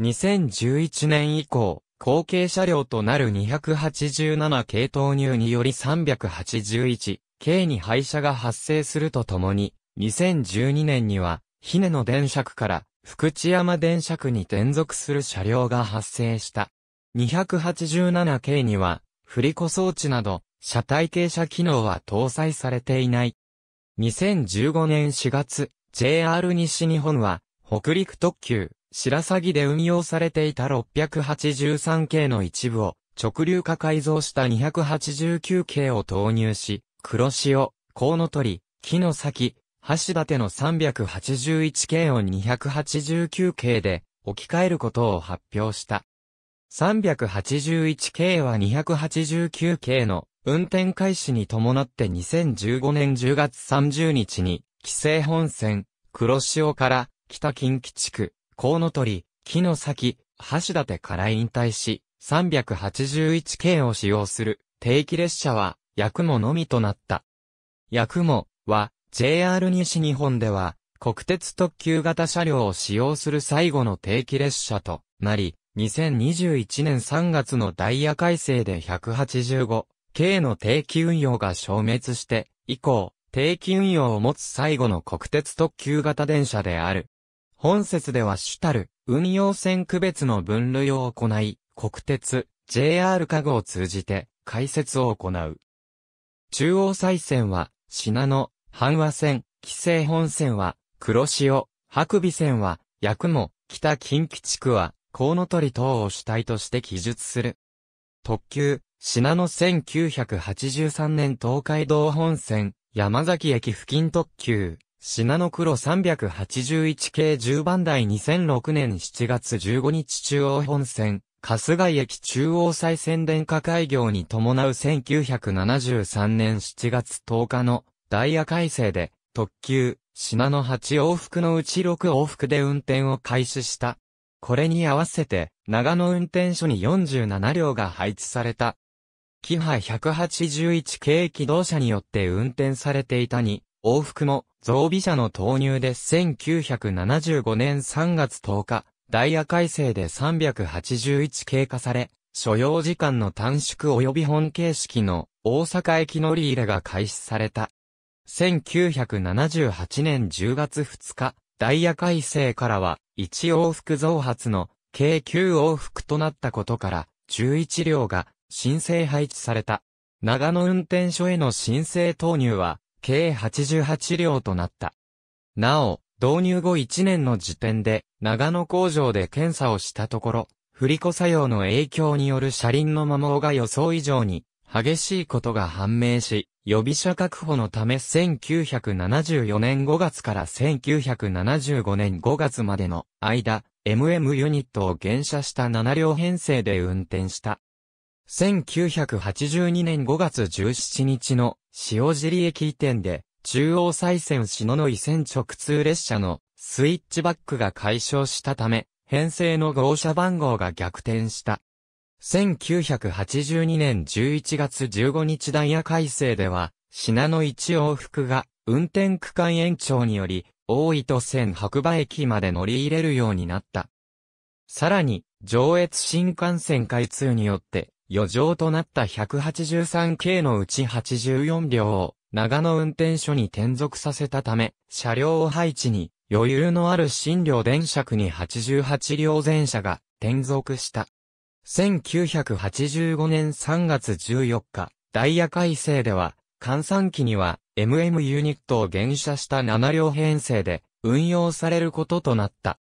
Speaker 1: 2011年以降、後継車両となる287系投入により 381K に廃車が発生するとともに、2012年には、ひねの電車区から福知山電車区に転属する車両が発生した。287K には、振り子装置など、車体傾斜機能は搭載されていない。2015年4月、JR 西日本は、北陸特急、白鷺で運用されていた683系の一部を、直流化改造した289系を投入し、黒潮、コウノトリ、木の先、橋立の381系を289系で置き換えることを発表した。381系は289系の運転開始に伴って2015年10月30日に紀勢本線、黒潮から、北近畿地区、コウノトリ、木の先、橋立から引退し、381系を使用する定期列車は、ヤクモのみとなった。ヤクモは、JR 西日本では、国鉄特急型車両を使用する最後の定期列車となり、2021年3月のダイヤ改正で185系の定期運用が消滅して、以降、定期運用を持つ最後の国鉄特急型電車である。本節では主たる運用線区別の分類を行い、国鉄、JR 加護を通じて解説を行う。中央再線は、品野、阪和線、紀勢本線は、黒潮、白尾線は、八雲、北近畿地区は、コウノトリ等を主体として記述する。特急、品野1983年東海道本線、山崎駅付近特急、品の黒381系10番台2006年7月15日中央本線、春日井駅中央再線電化開業に伴う1973年7月10日のダイヤ改正で特急、品の8往復のうち6往復で運転を開始した。これに合わせて長野運転所に47両が配置されたキハ181系機動車によって運転されていたに、往復も増備車の投入で1975年3月10日、ダイヤ改正で381系化され、所要時間の短縮及び本形式の大阪駅乗り入れが開始された。1978年10月2日、ダイヤ改正からは1往復増発の計9往復となったことから、11両が申請配置された。長野運転所への申請投入は、計88両となった。なお、導入後1年の時点で、長野工場で検査をしたところ、振り子作用の影響による車輪の摩耗が予想以上に激しいことが判明し、予備車確保のため1974年5月から1975年5月までの間、MM ユニットを減車した7両編成で運転した。1982年5月17日の塩尻駅移転で中央再線篠の井線直通列車のスイッチバックが解消したため編成の号車番号が逆転した。1982年11月15日ダイヤ改正では、品の一往復が運転区間延長により、大糸線白馬駅まで乗り入れるようになった。さらに、上越新幹線開通によって、余剰となった183系のうち84両を長野運転所に転属させたため、車両を配置に余裕のある新両電車区に88両全車が転属した。1985年3月14日、ダイヤ改正では、換算機には MM ユニットを減車した7両編成で運用されることとなった。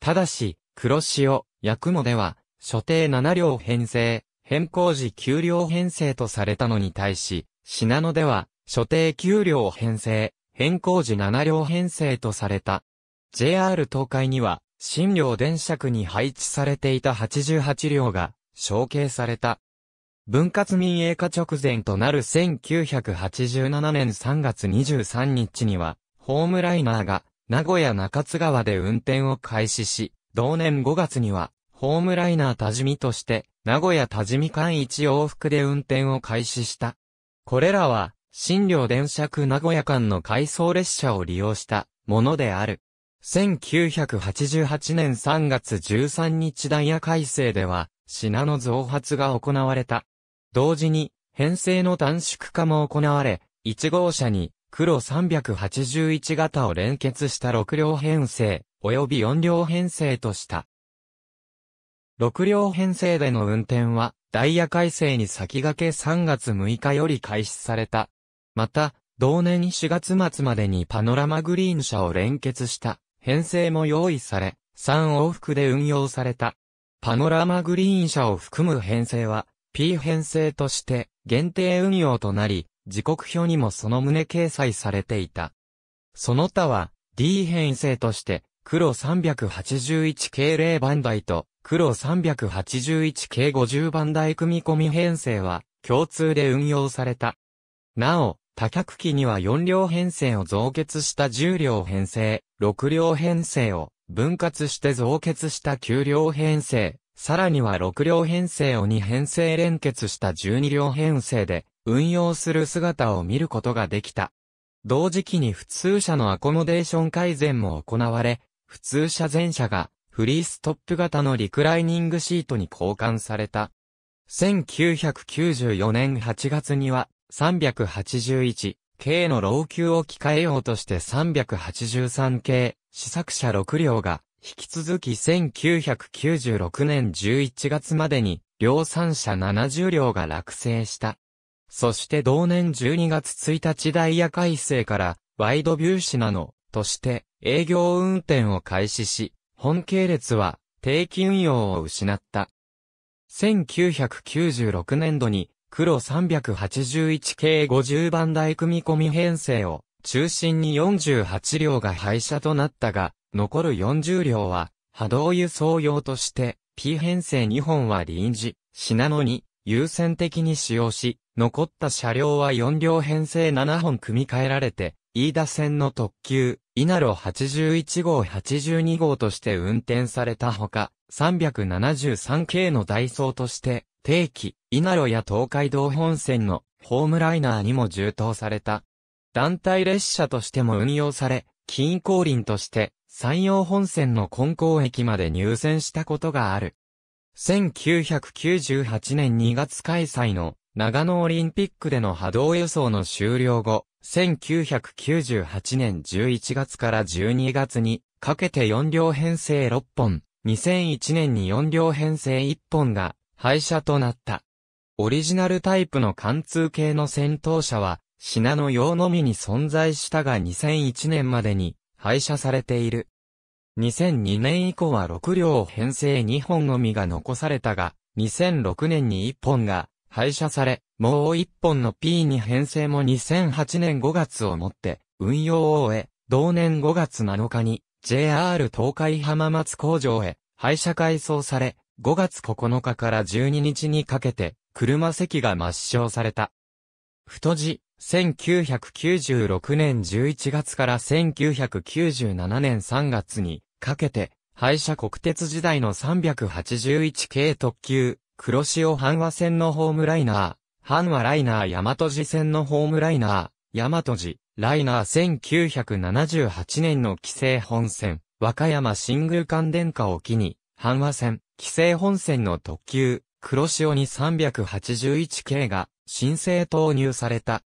Speaker 1: ただし、黒潮、ヤクモでは、所定7両編成、変更時給料編成とされたのに対し、品野では、所定給料編成、変更時7両編成とされた。JR 東海には、新両電車区に配置されていた88両が、承継された。分割民営化直前となる1987年3月23日には、ホームライナーが、名古屋中津川で運転を開始し、同年5月には、ホームライナー多治見として、名古屋多治見間一往復で運転を開始した。これらは、新寮電車区名古屋間の回送列車を利用したものである。1988年3月13日ダイヤ改正では、品の増発が行われた。同時に、編成の短縮化も行われ、1号車に黒381型を連結した6両編成、及び4両編成とした。6両編成での運転は、ダイヤ改正に先駆け3月6日より開始された。また、同年4月末までにパノラマグリーン車を連結した編成も用意され、3往復で運用された。パノラマグリーン車を含む編成は、P 編成として限定運用となり、時刻表にもその旨掲載されていた。その他は D 編成として黒381系0番台と黒381系50番台組み込み編成は共通で運用された。なお、多脚機には4両編成を増結した10両編成、6両編成を分割して増結した9両編成、さらには6両編成を2編成連結した12両編成で運用する姿を見ることができた。同時期に普通車のアコモデーション改善も行われ、普通車全車がフリーストップ型のリクライニングシートに交換された。1994年8月には 381K の老朽を機ようとして 383K 試作車6両が引き続き1996年11月までに量産車70両が落成した。そして同年12月1日ダイヤ改正からワイドビューシナのとして営業運転を開始し、本系列は定期運用を失った。1996年度に黒381系50番台組み込み編成を中心に48両が廃車となったが、残る40両は波動輸送用として P 編成2本は臨時、品のに優先的に使用し、残った車両は4両編成7本組み替えられて、飯田線の特急、稲路81号82号として運転されたほか、373系のダイソーとして、定期、稲路や東海道本線のホームライナーにも充当された。団体列車としても運用され、近郊林として、山陽本線の根港駅まで入線したことがある。1998年2月開催の長野オリンピックでの波動輸送の終了後、1998年11月から12月にかけて4両編成6本、2001年に4両編成1本が廃車となった。オリジナルタイプの貫通系の戦闘車は、品の用のみに存在したが2001年までに廃車されている。2002年以降は6両編成2本のみが残されたが、2006年に1本が廃車され、もう一本の P2 編成も2008年5月をもって運用を終え、同年5月7日に JR 東海浜松工場へ廃車改装され、5月9日から12日にかけて車席が抹消された。太字、1996年11月から1997年3月にかけて、廃車国鉄時代の381系特急、黒潮半和線のホームライナー、半和ライナー大和路線のホームライナー、大和路、ライナー1978年の規制本線、和歌山新宮間電化を機に、半和線、規制本線の特急、黒潮に381系が、申請投入された。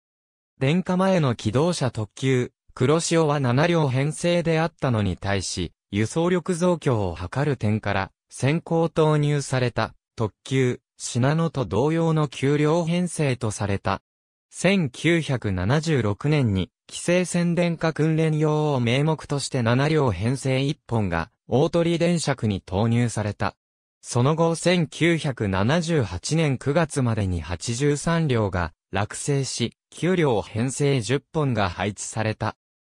Speaker 1: 電化前の機動車特急、黒潮は7両編成であったのに対し、輸送力増強を図る点から、先行投入された。特急、品野と同様の給料編成とされた。1976年に、規制宣伝化訓練用を名目として7両編成1本が、大鳥電車区に投入された。その後1978年9月までに83両が落成し、給料編成10本が配置された。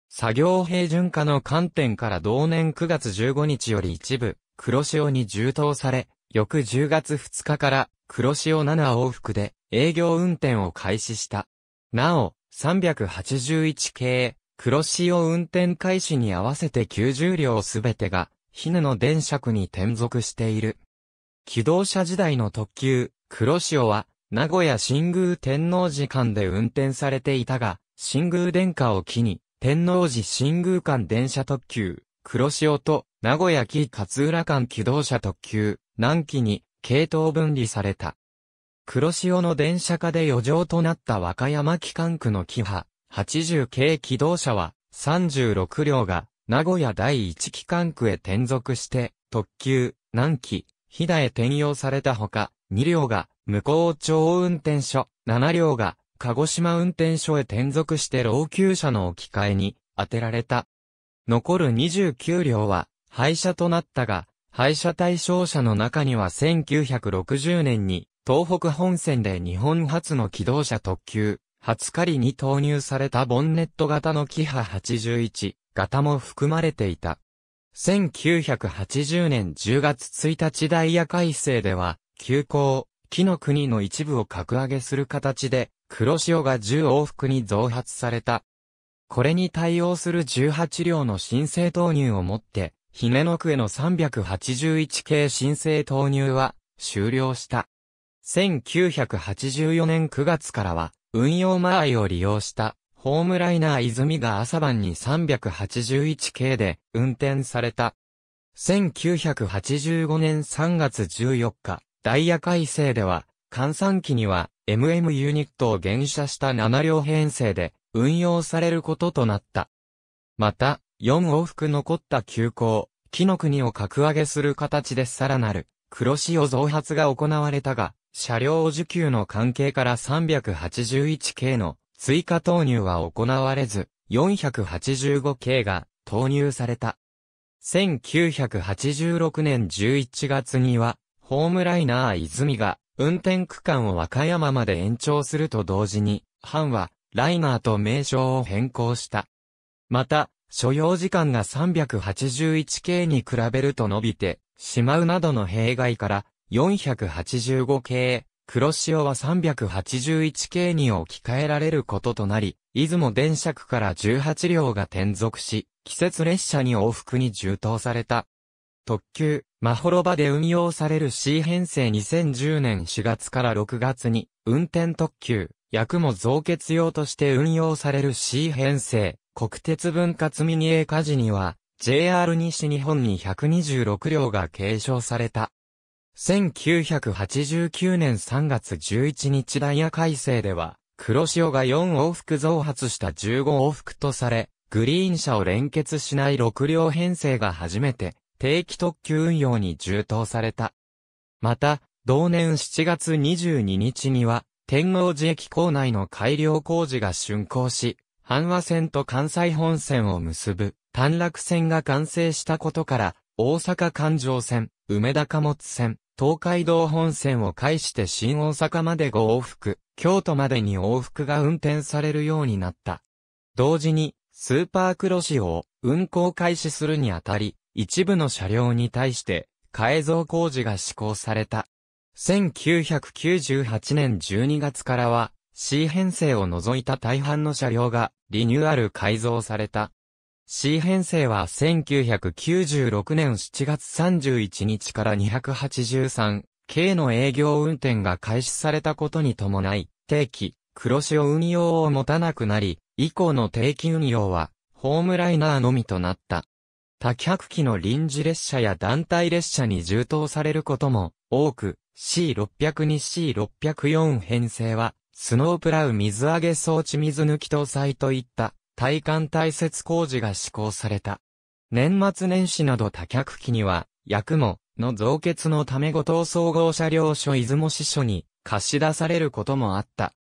Speaker 1: 作業平準化の観点から同年9月15日より一部、黒潮に充当され、翌10月2日から黒潮7往復で営業運転を開始した。なお、381系、黒潮運転開始に合わせて90両すべてが、ヒヌの電車区に転属している。機動車時代の特急、黒潮は、名古屋新宮天皇寺間で運転されていたが、新宮殿下を機に、天皇寺新宮間電車特急、黒潮と、名古屋木勝浦間機動車特急、南紀に系統分離された。黒潮の電車化で余剰となった和歌山機関区のキハ80系機動車は36両が名古屋第1機関区へ転属して特急、南紀、飛騨へ転用されたほか2両が向こう町運転所、7両が鹿児島運転所へ転属して老朽車の置き換えに当てられた。残る29両は廃車となったが、廃車対象者の中には1960年に、東北本線で日本初の機動車特急、初仮に投入されたボンネット型のキハ81型も含まれていた。1980年10月1日ダイヤ改正では、急行、木の国の一部を格上げする形で、黒潮が10往復に増発された。これに対応する18両の申請投入をもって、ひねの区への381系申請投入は終了した。1984年9月からは、運用間合いを利用したホームライナー泉が朝晩に381系で運転された。1985年3月14日、ダイヤ改正では、換算機には MM ユニットを減車した7両編成で運用されることとなった。また、4往復残った急行、木の国を格上げする形でさらなる、黒潮増発が行われたが、車両受給の関係から381系の追加投入は行われず、485系が投入された。1986年11月には、ホームライナー泉が運転区間を和歌山まで延長すると同時に、班はライナーと名称を変更した。また、所要時間が 381K に比べると伸びてしまうなどの弊害から 485K、黒潮は 381K に置き換えられることとなり、出雲電車区から18両が転属し、季節列車に往復に充当された。特急、マホロバで運用される C 編成2010年4月から6月に、運転特急、役も増結用として運用される C 編成、国鉄分割ミニ A 火事には、JR 西日本に126両が継承された。1989年3月11日ダイヤ改正では、黒潮が4往復増発した15往復とされ、グリーン車を連結しない6両編成が初めて定期特急運用に充当された。また、同年7月22日には、天王寺駅構内の改良工事が竣工し、阪和線と関西本線を結ぶ、短絡線が完成したことから、大阪環状線、梅田貨物線、東海道本線を介して新大阪まで5往復、京都までに往復が運転されるようになった。同時に、スーパークロシオを運行開始するにあたり、一部の車両に対して改造工事が施行された。1998年12月からは C 編成を除いた大半の車両がリニューアル改造された。C 編成は1996年7月31日から283、K の営業運転が開始されたことに伴い、定期、黒潮運用を持たなくなり、以降の定期運用は、ホームライナーのみとなった。多客機の臨時列車や団体列車に充当されることも多く、c 6 0 2に C604 編成は、スノープラウ水揚げ装置水抜き搭載といった体幹大設工事が施行された。年末年始など多客機には、役も、の増結のためご藤総合車両所出雲支所に貸し出されることもあった。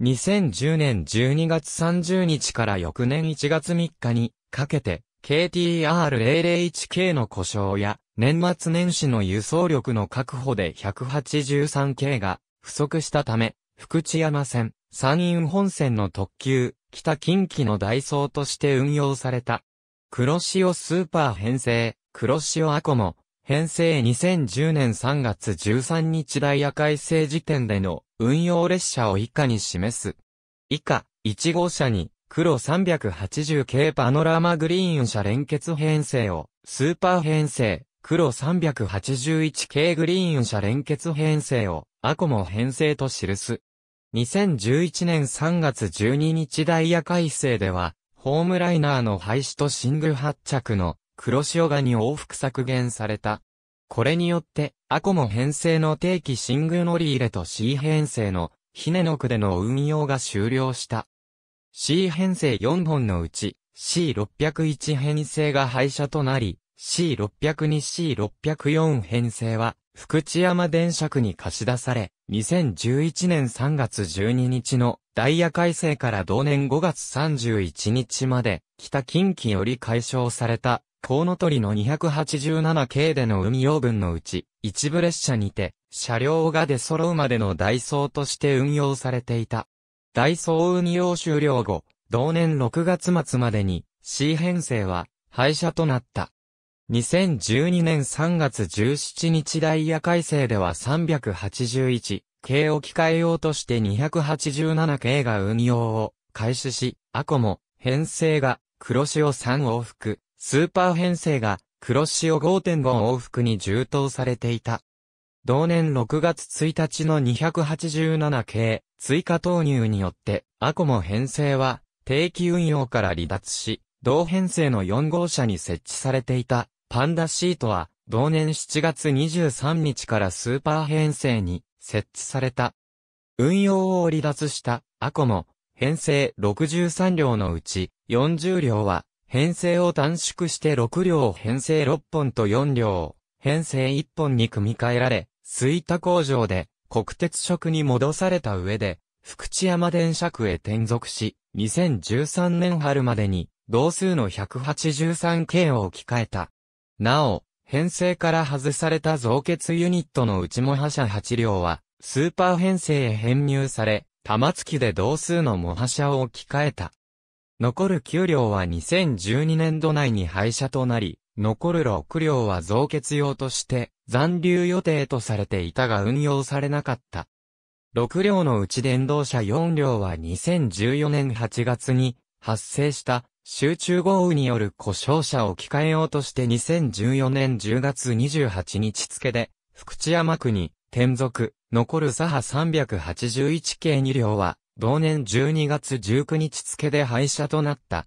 Speaker 1: 2010年12月30日から翌年1月3日にかけて、KTR001K の故障や、年末年始の輸送力の確保で 183K が不足したため、福知山線、山陰本線の特急、北近畿のダイソーとして運用された。黒潮スーパー編成、黒潮アコモ、編成2010年3月13日ダイヤ改正時点での運用列車を以下に示す。以下、1号車に黒380系パノラマグリーン車連結編成を、スーパー編成、黒381系グリーン車連結編成を、アコモ編成と記す。2011年3月12日ダイヤ改正では、ホームライナーの廃止とシングル発着の黒潮がに往復削減された。これによって、アコモ編成の定期シングル乗り入れと C 編成の、ヒネノクでの運用が終了した。C 編成4本のうち C601 編成が廃車となり、C602C604 編成は福知山電車区に貸し出され、2011年3月12日のダイヤ改正から同年5月31日まで、北近畿より解消された、コウノトリの287系での運用分のうち、一部列車にて、車両が出揃うまでの代走として運用されていた。大総運用終了後、同年6月末までに C 編成は廃車となった。2012年3月17日ダイヤ改正では381系を機よ用として287系が運用を開始し、アコも編成が黒潮3往復、スーパー編成が黒潮5.5往復に充当されていた。同年6月1日の287系、追加投入によって、アコモ編成は、定期運用から離脱し、同編成の4号車に設置されていた、パンダシートは、同年7月23日からスーパー編成に設置された。運用を離脱したアコモ、編成63両のうち40両は編成を短縮して6両編成6本と4両を編成1本に組み替えられ、イタ工場で国鉄職に戻された上で、福知山電車区へ転属し、2013年春までに、同数の183系を置き換えた。なお、編成から外された造血ユニットの内模覇車8両は、スーパー編成へ編入され、玉突きで同数の模覇車を置き換えた。残る9両は2012年度内に廃車となり、残る6両は増結用として残留予定とされていたが運用されなかった。6両のうち電動車4両は2014年8月に発生した集中豪雨による故障車を置き換えようとして2014年10月28日付で福知山区に転属、残る左派381系2両は同年12月19日付で廃車となった。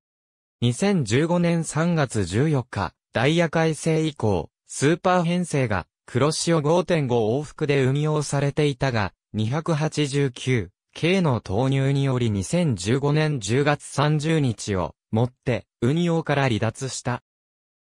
Speaker 1: 2015年3月14日、ダイヤ改正以降、スーパー編成が黒潮5.5往復で運用されていたが、289、K の投入により2015年10月30日をもって運用から離脱した。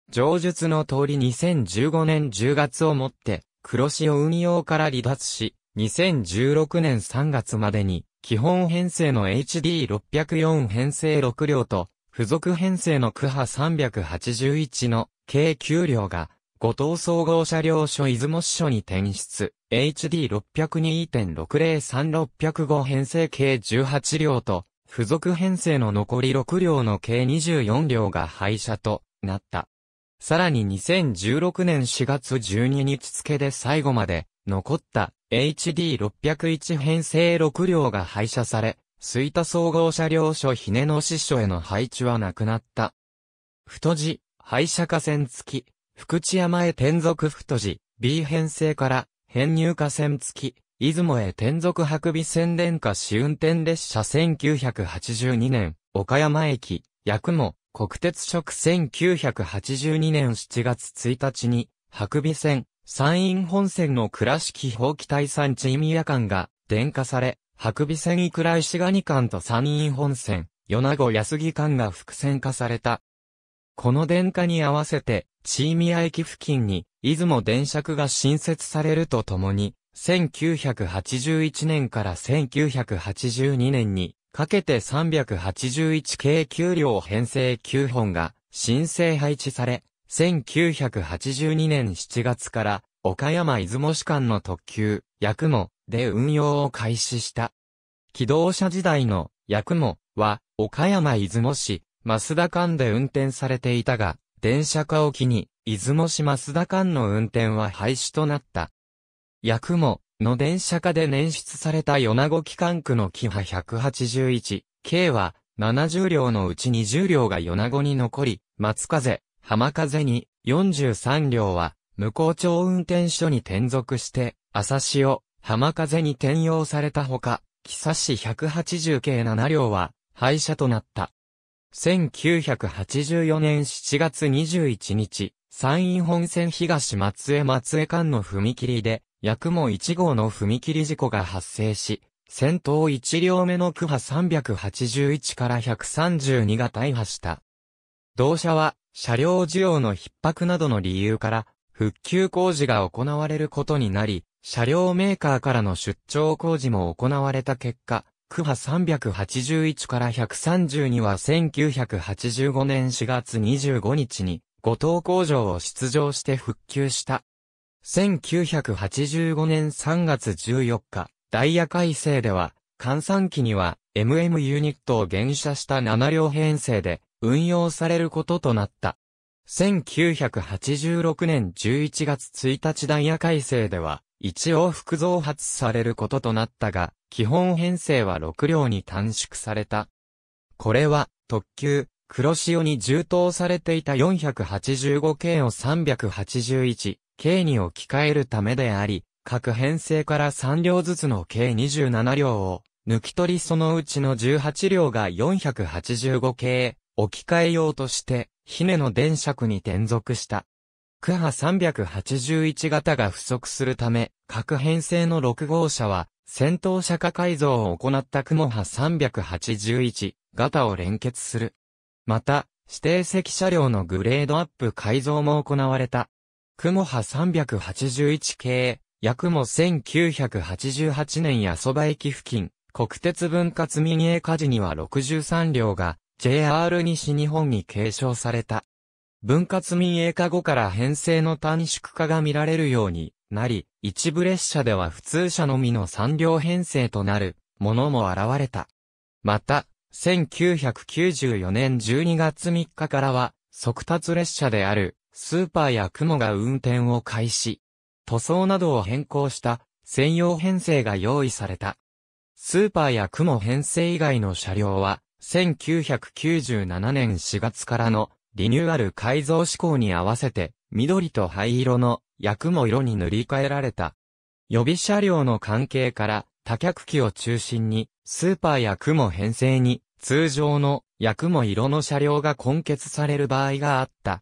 Speaker 1: 上述の通り2015年10月をもって黒潮運用から離脱し、2016年3月までに基本編成の HD604 編成6両と付属編成の区波381の計9両が、五島総合車両所出雲支所に転出、HD602.603605 編成計18両と、付属編成の残り6両の計24両が廃車となった。さらに2016年4月12日付で最後まで残った HD601 編成6両が廃車され、吹田総合車両所ひねの支所への配置はなくなった。太字、廃車河線付き、福知山へ転属太字、B 編成から、編入河線付き、出雲へ転属白尾線電化試運転列車1982年、岡山駅、八雲、国鉄職1982年7月1日に、白尾線、山陰本線の倉敷放棄退散地意味夜間が、電化され、白尾線いくら石が間と山陰本線、米子安木間が複線化された。この電化に合わせて、チーミア駅付近に、出雲電車区が新設されるとともに、1981年から1982年に、かけて381系給料編成9本が、申請配置され、1982年7月から、岡山出雲市間の特急、ヤクモで運用を開始した。機動車時代の、ヤクモは、岡山出雲市、増田間で運転されていたが、電車化を機に、出雲市増田間の運転は廃止となった。八雲の電車化で捻出された米子機関区のキハ181、K は、70両のうち20両が米子に残り、松風、浜風に、43両は、向こう町運転所に転属して、朝潮、浜風に転用されたほか、木差し180系7両は、廃車となった。1984年7月21日、山陰本線東松江松江間の踏切で、八雲1号の踏切事故が発生し、先頭1両目の区波381から132が大破した。同社は、車両需要の逼迫などの理由から、復旧工事が行われることになり、車両メーカーからの出張工事も行われた結果、クハ381から132は1985年4月25日に、五島工場を出場して復旧した。1985年3月14日、ダイヤ改正では、換算機には MM ユニットを減車した7両編成で運用されることとなった。1986年11月1日ダイヤ改正では、一応複増発されることとなったが、基本編成は6両に短縮された。これは、特急、黒潮に充当されていた485系を381系に置き換えるためであり、各編成から3両ずつの計27両を抜き取りそのうちの18両が485系置き換えようとして、ひねの電尺に転属した。クハ381型が不足するため、各編成の6号車は、戦闘車化改造を行ったクモハ381型を連結する。また、指定席車両のグレードアップ改造も行われた。クモハ381系、ヤも1988年やそば駅付近、国鉄分割民営火事には63両が、JR 西日本に継承された。分割民営化後から編成の短縮化が見られるようになり、一部列車では普通車のみの3両編成となるものも現れた。また、1994年12月3日からは、速達列車である、スーパーや雲が運転を開始。塗装などを変更した専用編成が用意された。スーパーや雲編成以外の車両は、1997年4月からのリニューアル改造志向に合わせて、緑と灰色の、薬も色に塗り替えられた。予備車両の関係から、多脚機を中心に、スーパーや雲編成に、通常の、薬も色の車両が根結される場合があった。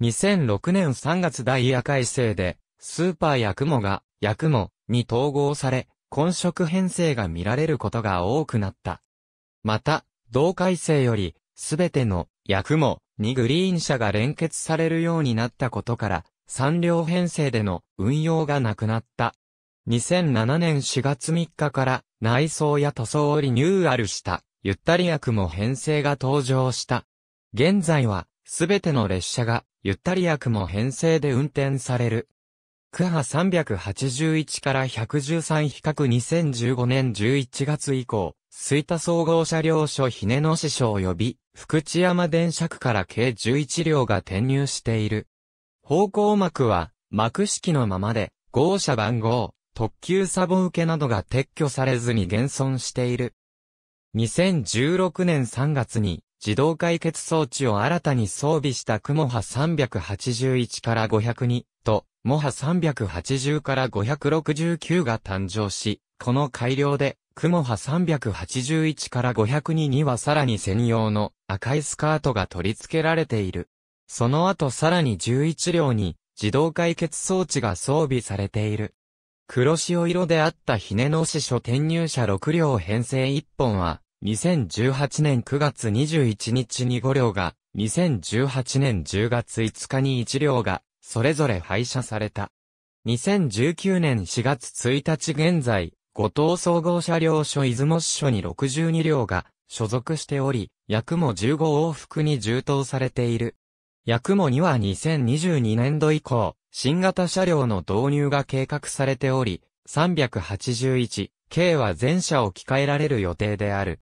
Speaker 1: 2006年3月ダイヤ改正で、スーパーや雲が、薬も、に統合され、混色編成が見られることが多くなった。また、同改正より、すべての、薬も、にグリーン車が連結されるようになったことから、3両編成での運用がなくなった。2007年4月3日から内装や塗装をリニューアルした、ゆったり役も編成が登場した。現在は、すべての列車が、ゆったり役も編成で運転される。区波381から113比較2015年11月以降、吹田総合車両所ひねの師匠及び、福知山電車区から計11両が転入している。方向幕は、幕式のままで、号車番号、特急サボ受けなどが撤去されずに現存している。2016年3月に、自動解決装置を新たに装備したクモハ381から502と、モハ380から569が誕生し、この改良で雲波381から502にはさらに専用の赤いスカートが取り付けられている。その後さらに11両に自動解決装置が装備されている。黒潮色であったひねの支所転入車6両編成1本は、2018年9月21日に5両が、2018年10月5日に1両が、それぞれ廃車された。2019年4月1日現在、五島総合車両所出雲支所に62両が所属しており、役も15往復に充当されている。役も2は2022年度以降、新型車両の導入が計画されており、381、K は全車を換えられる予定である。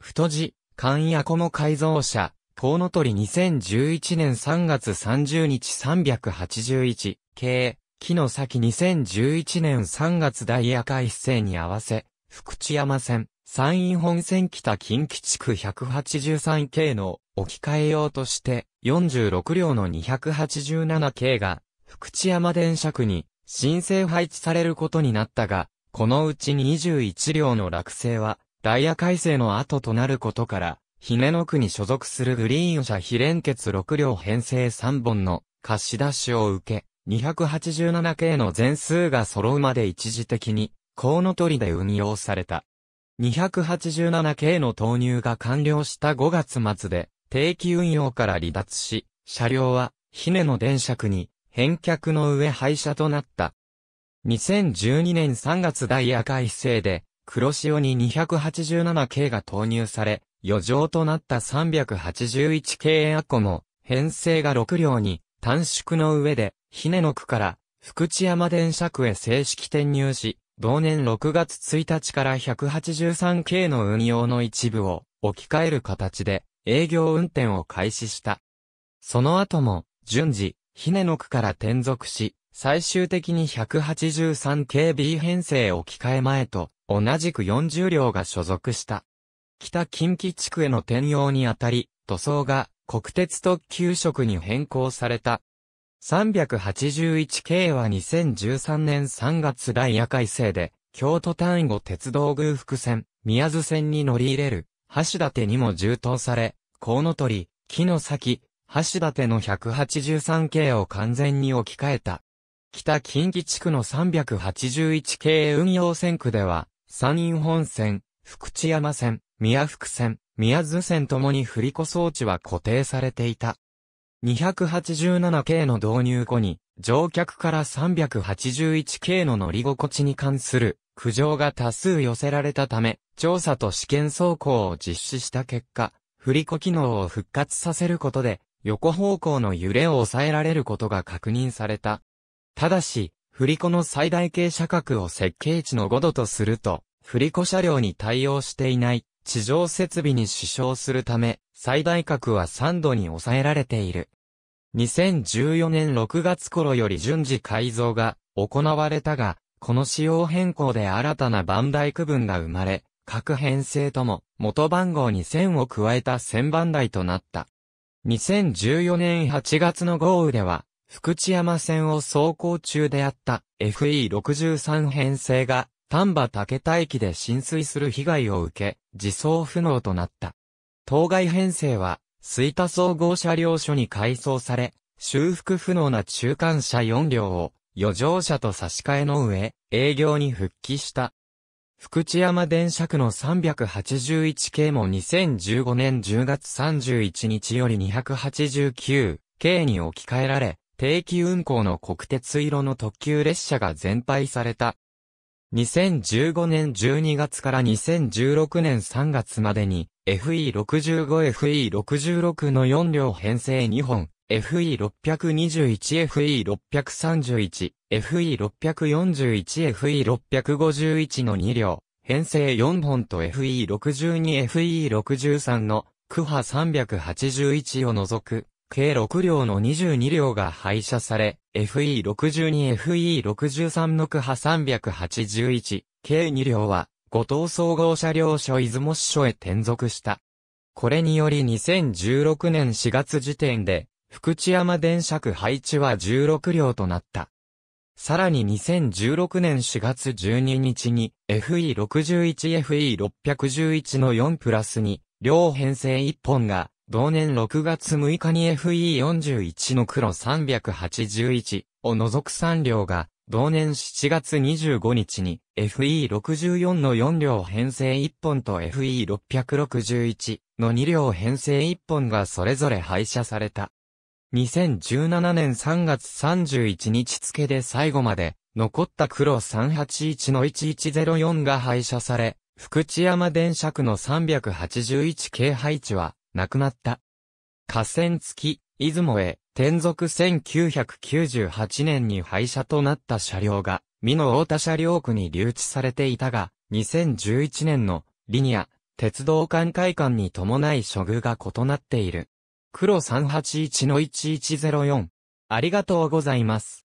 Speaker 1: 太字、関夜コも改造車、コウノトリ2011年3月30日381、K、木の先2011年3月ダイヤ改正に合わせ、福知山線、山陰本線北近畿地区183系の置き換え用として、46両の287系が、福知山電車区に申請配置されることになったが、このうち21両の落成は、ダイヤ改正の後となることから、ひねの区に所属するグリーン車非連結6両編成3本の貸し出しを受け、287系の全数が揃うまで一時的に、コウノトリで運用された。287系の投入が完了した5月末で、定期運用から離脱し、車両は、ひねの電車区に、返却の上廃車となった。2012年3月大赤い改正で、黒潮に 287K が投入され、余剰となった 381K アコも、編成が6両に短縮の上で、ね野区から福知山電車区へ正式転入し、同年6月1日から183系の運用の一部を置き換える形で営業運転を開始した。その後も、順次、ね野区から転属し、最終的に 183KB 編成置き換え前と同じく40両が所属した。北近畿地区への転用にあたり、塗装が国鉄特急職に変更された。381系は2013年3月大夜改正で、京都単語鉄道偶福線、宮津線に乗り入れる、橋立にも充当され、コウノトリ、木の先、橋立の183系を完全に置き換えた。北近畿地区の381系運用線区では、山陰本線、福知山線、宮福線、宮津線ともに振り子装置は固定されていた。287系の導入後に、乗客から381系の乗り心地に関する苦情が多数寄せられたため、調査と試験走行を実施した結果、振り子機能を復活させることで、横方向の揺れを抑えられることが確認された。ただし、振り子の最大傾斜角を設計値の5度とすると、振り子車両に対応していない地上設備に支障するため、最大角は3度に抑えられている。2014年6月頃より順次改造が行われたが、この仕様変更で新たな番台区分が生まれ、各編成とも元番号に1000を加えた1000番台となった。2014年8月の豪雨では、福知山線を走行中であった FE63 編成が丹波竹田駅で浸水する被害を受け、自走不能となった。当該編成は、水田総合車両所に改装され、修復不能な中間車4両を、余剰車と差し替えの上、営業に復帰した。福知山電車区の381系も2015年10月31日より289系に置き換えられ、定期運行の国鉄色の特急列車が全廃された。2015年12月から2016年3月までに FE65、FE66 の4両編成2本、FE621、FE631、FE641、FE651 の2両、編成4本と FE62、FE63 の、区波381を除く、計6両の22両が廃車され、FE62、FE63 の区派381、計2両は、五島総合車両所出雲支所へ転属した。これにより2016年4月時点で、福知山電車区配置は16両となった。さらに2016年4月12日に FE61FE611 の4プラスに両編成1本が同年6月6日に FE41 の黒381を除く3両が、同年7月25日に FE64 の4両編成1本と FE661 の2両編成1本がそれぞれ廃車された。2017年3月31日付で最後まで残った黒381の1104が廃車され、福知山電車区の381系配置は亡くなった。河川付き、出雲へ、転属1998年に廃車となった車両が、美濃大田車両区に留置されていたが、2011年の、リニア、鉄道間会館に伴い処遇が異なっている。黒381-1104。ありがとうございます。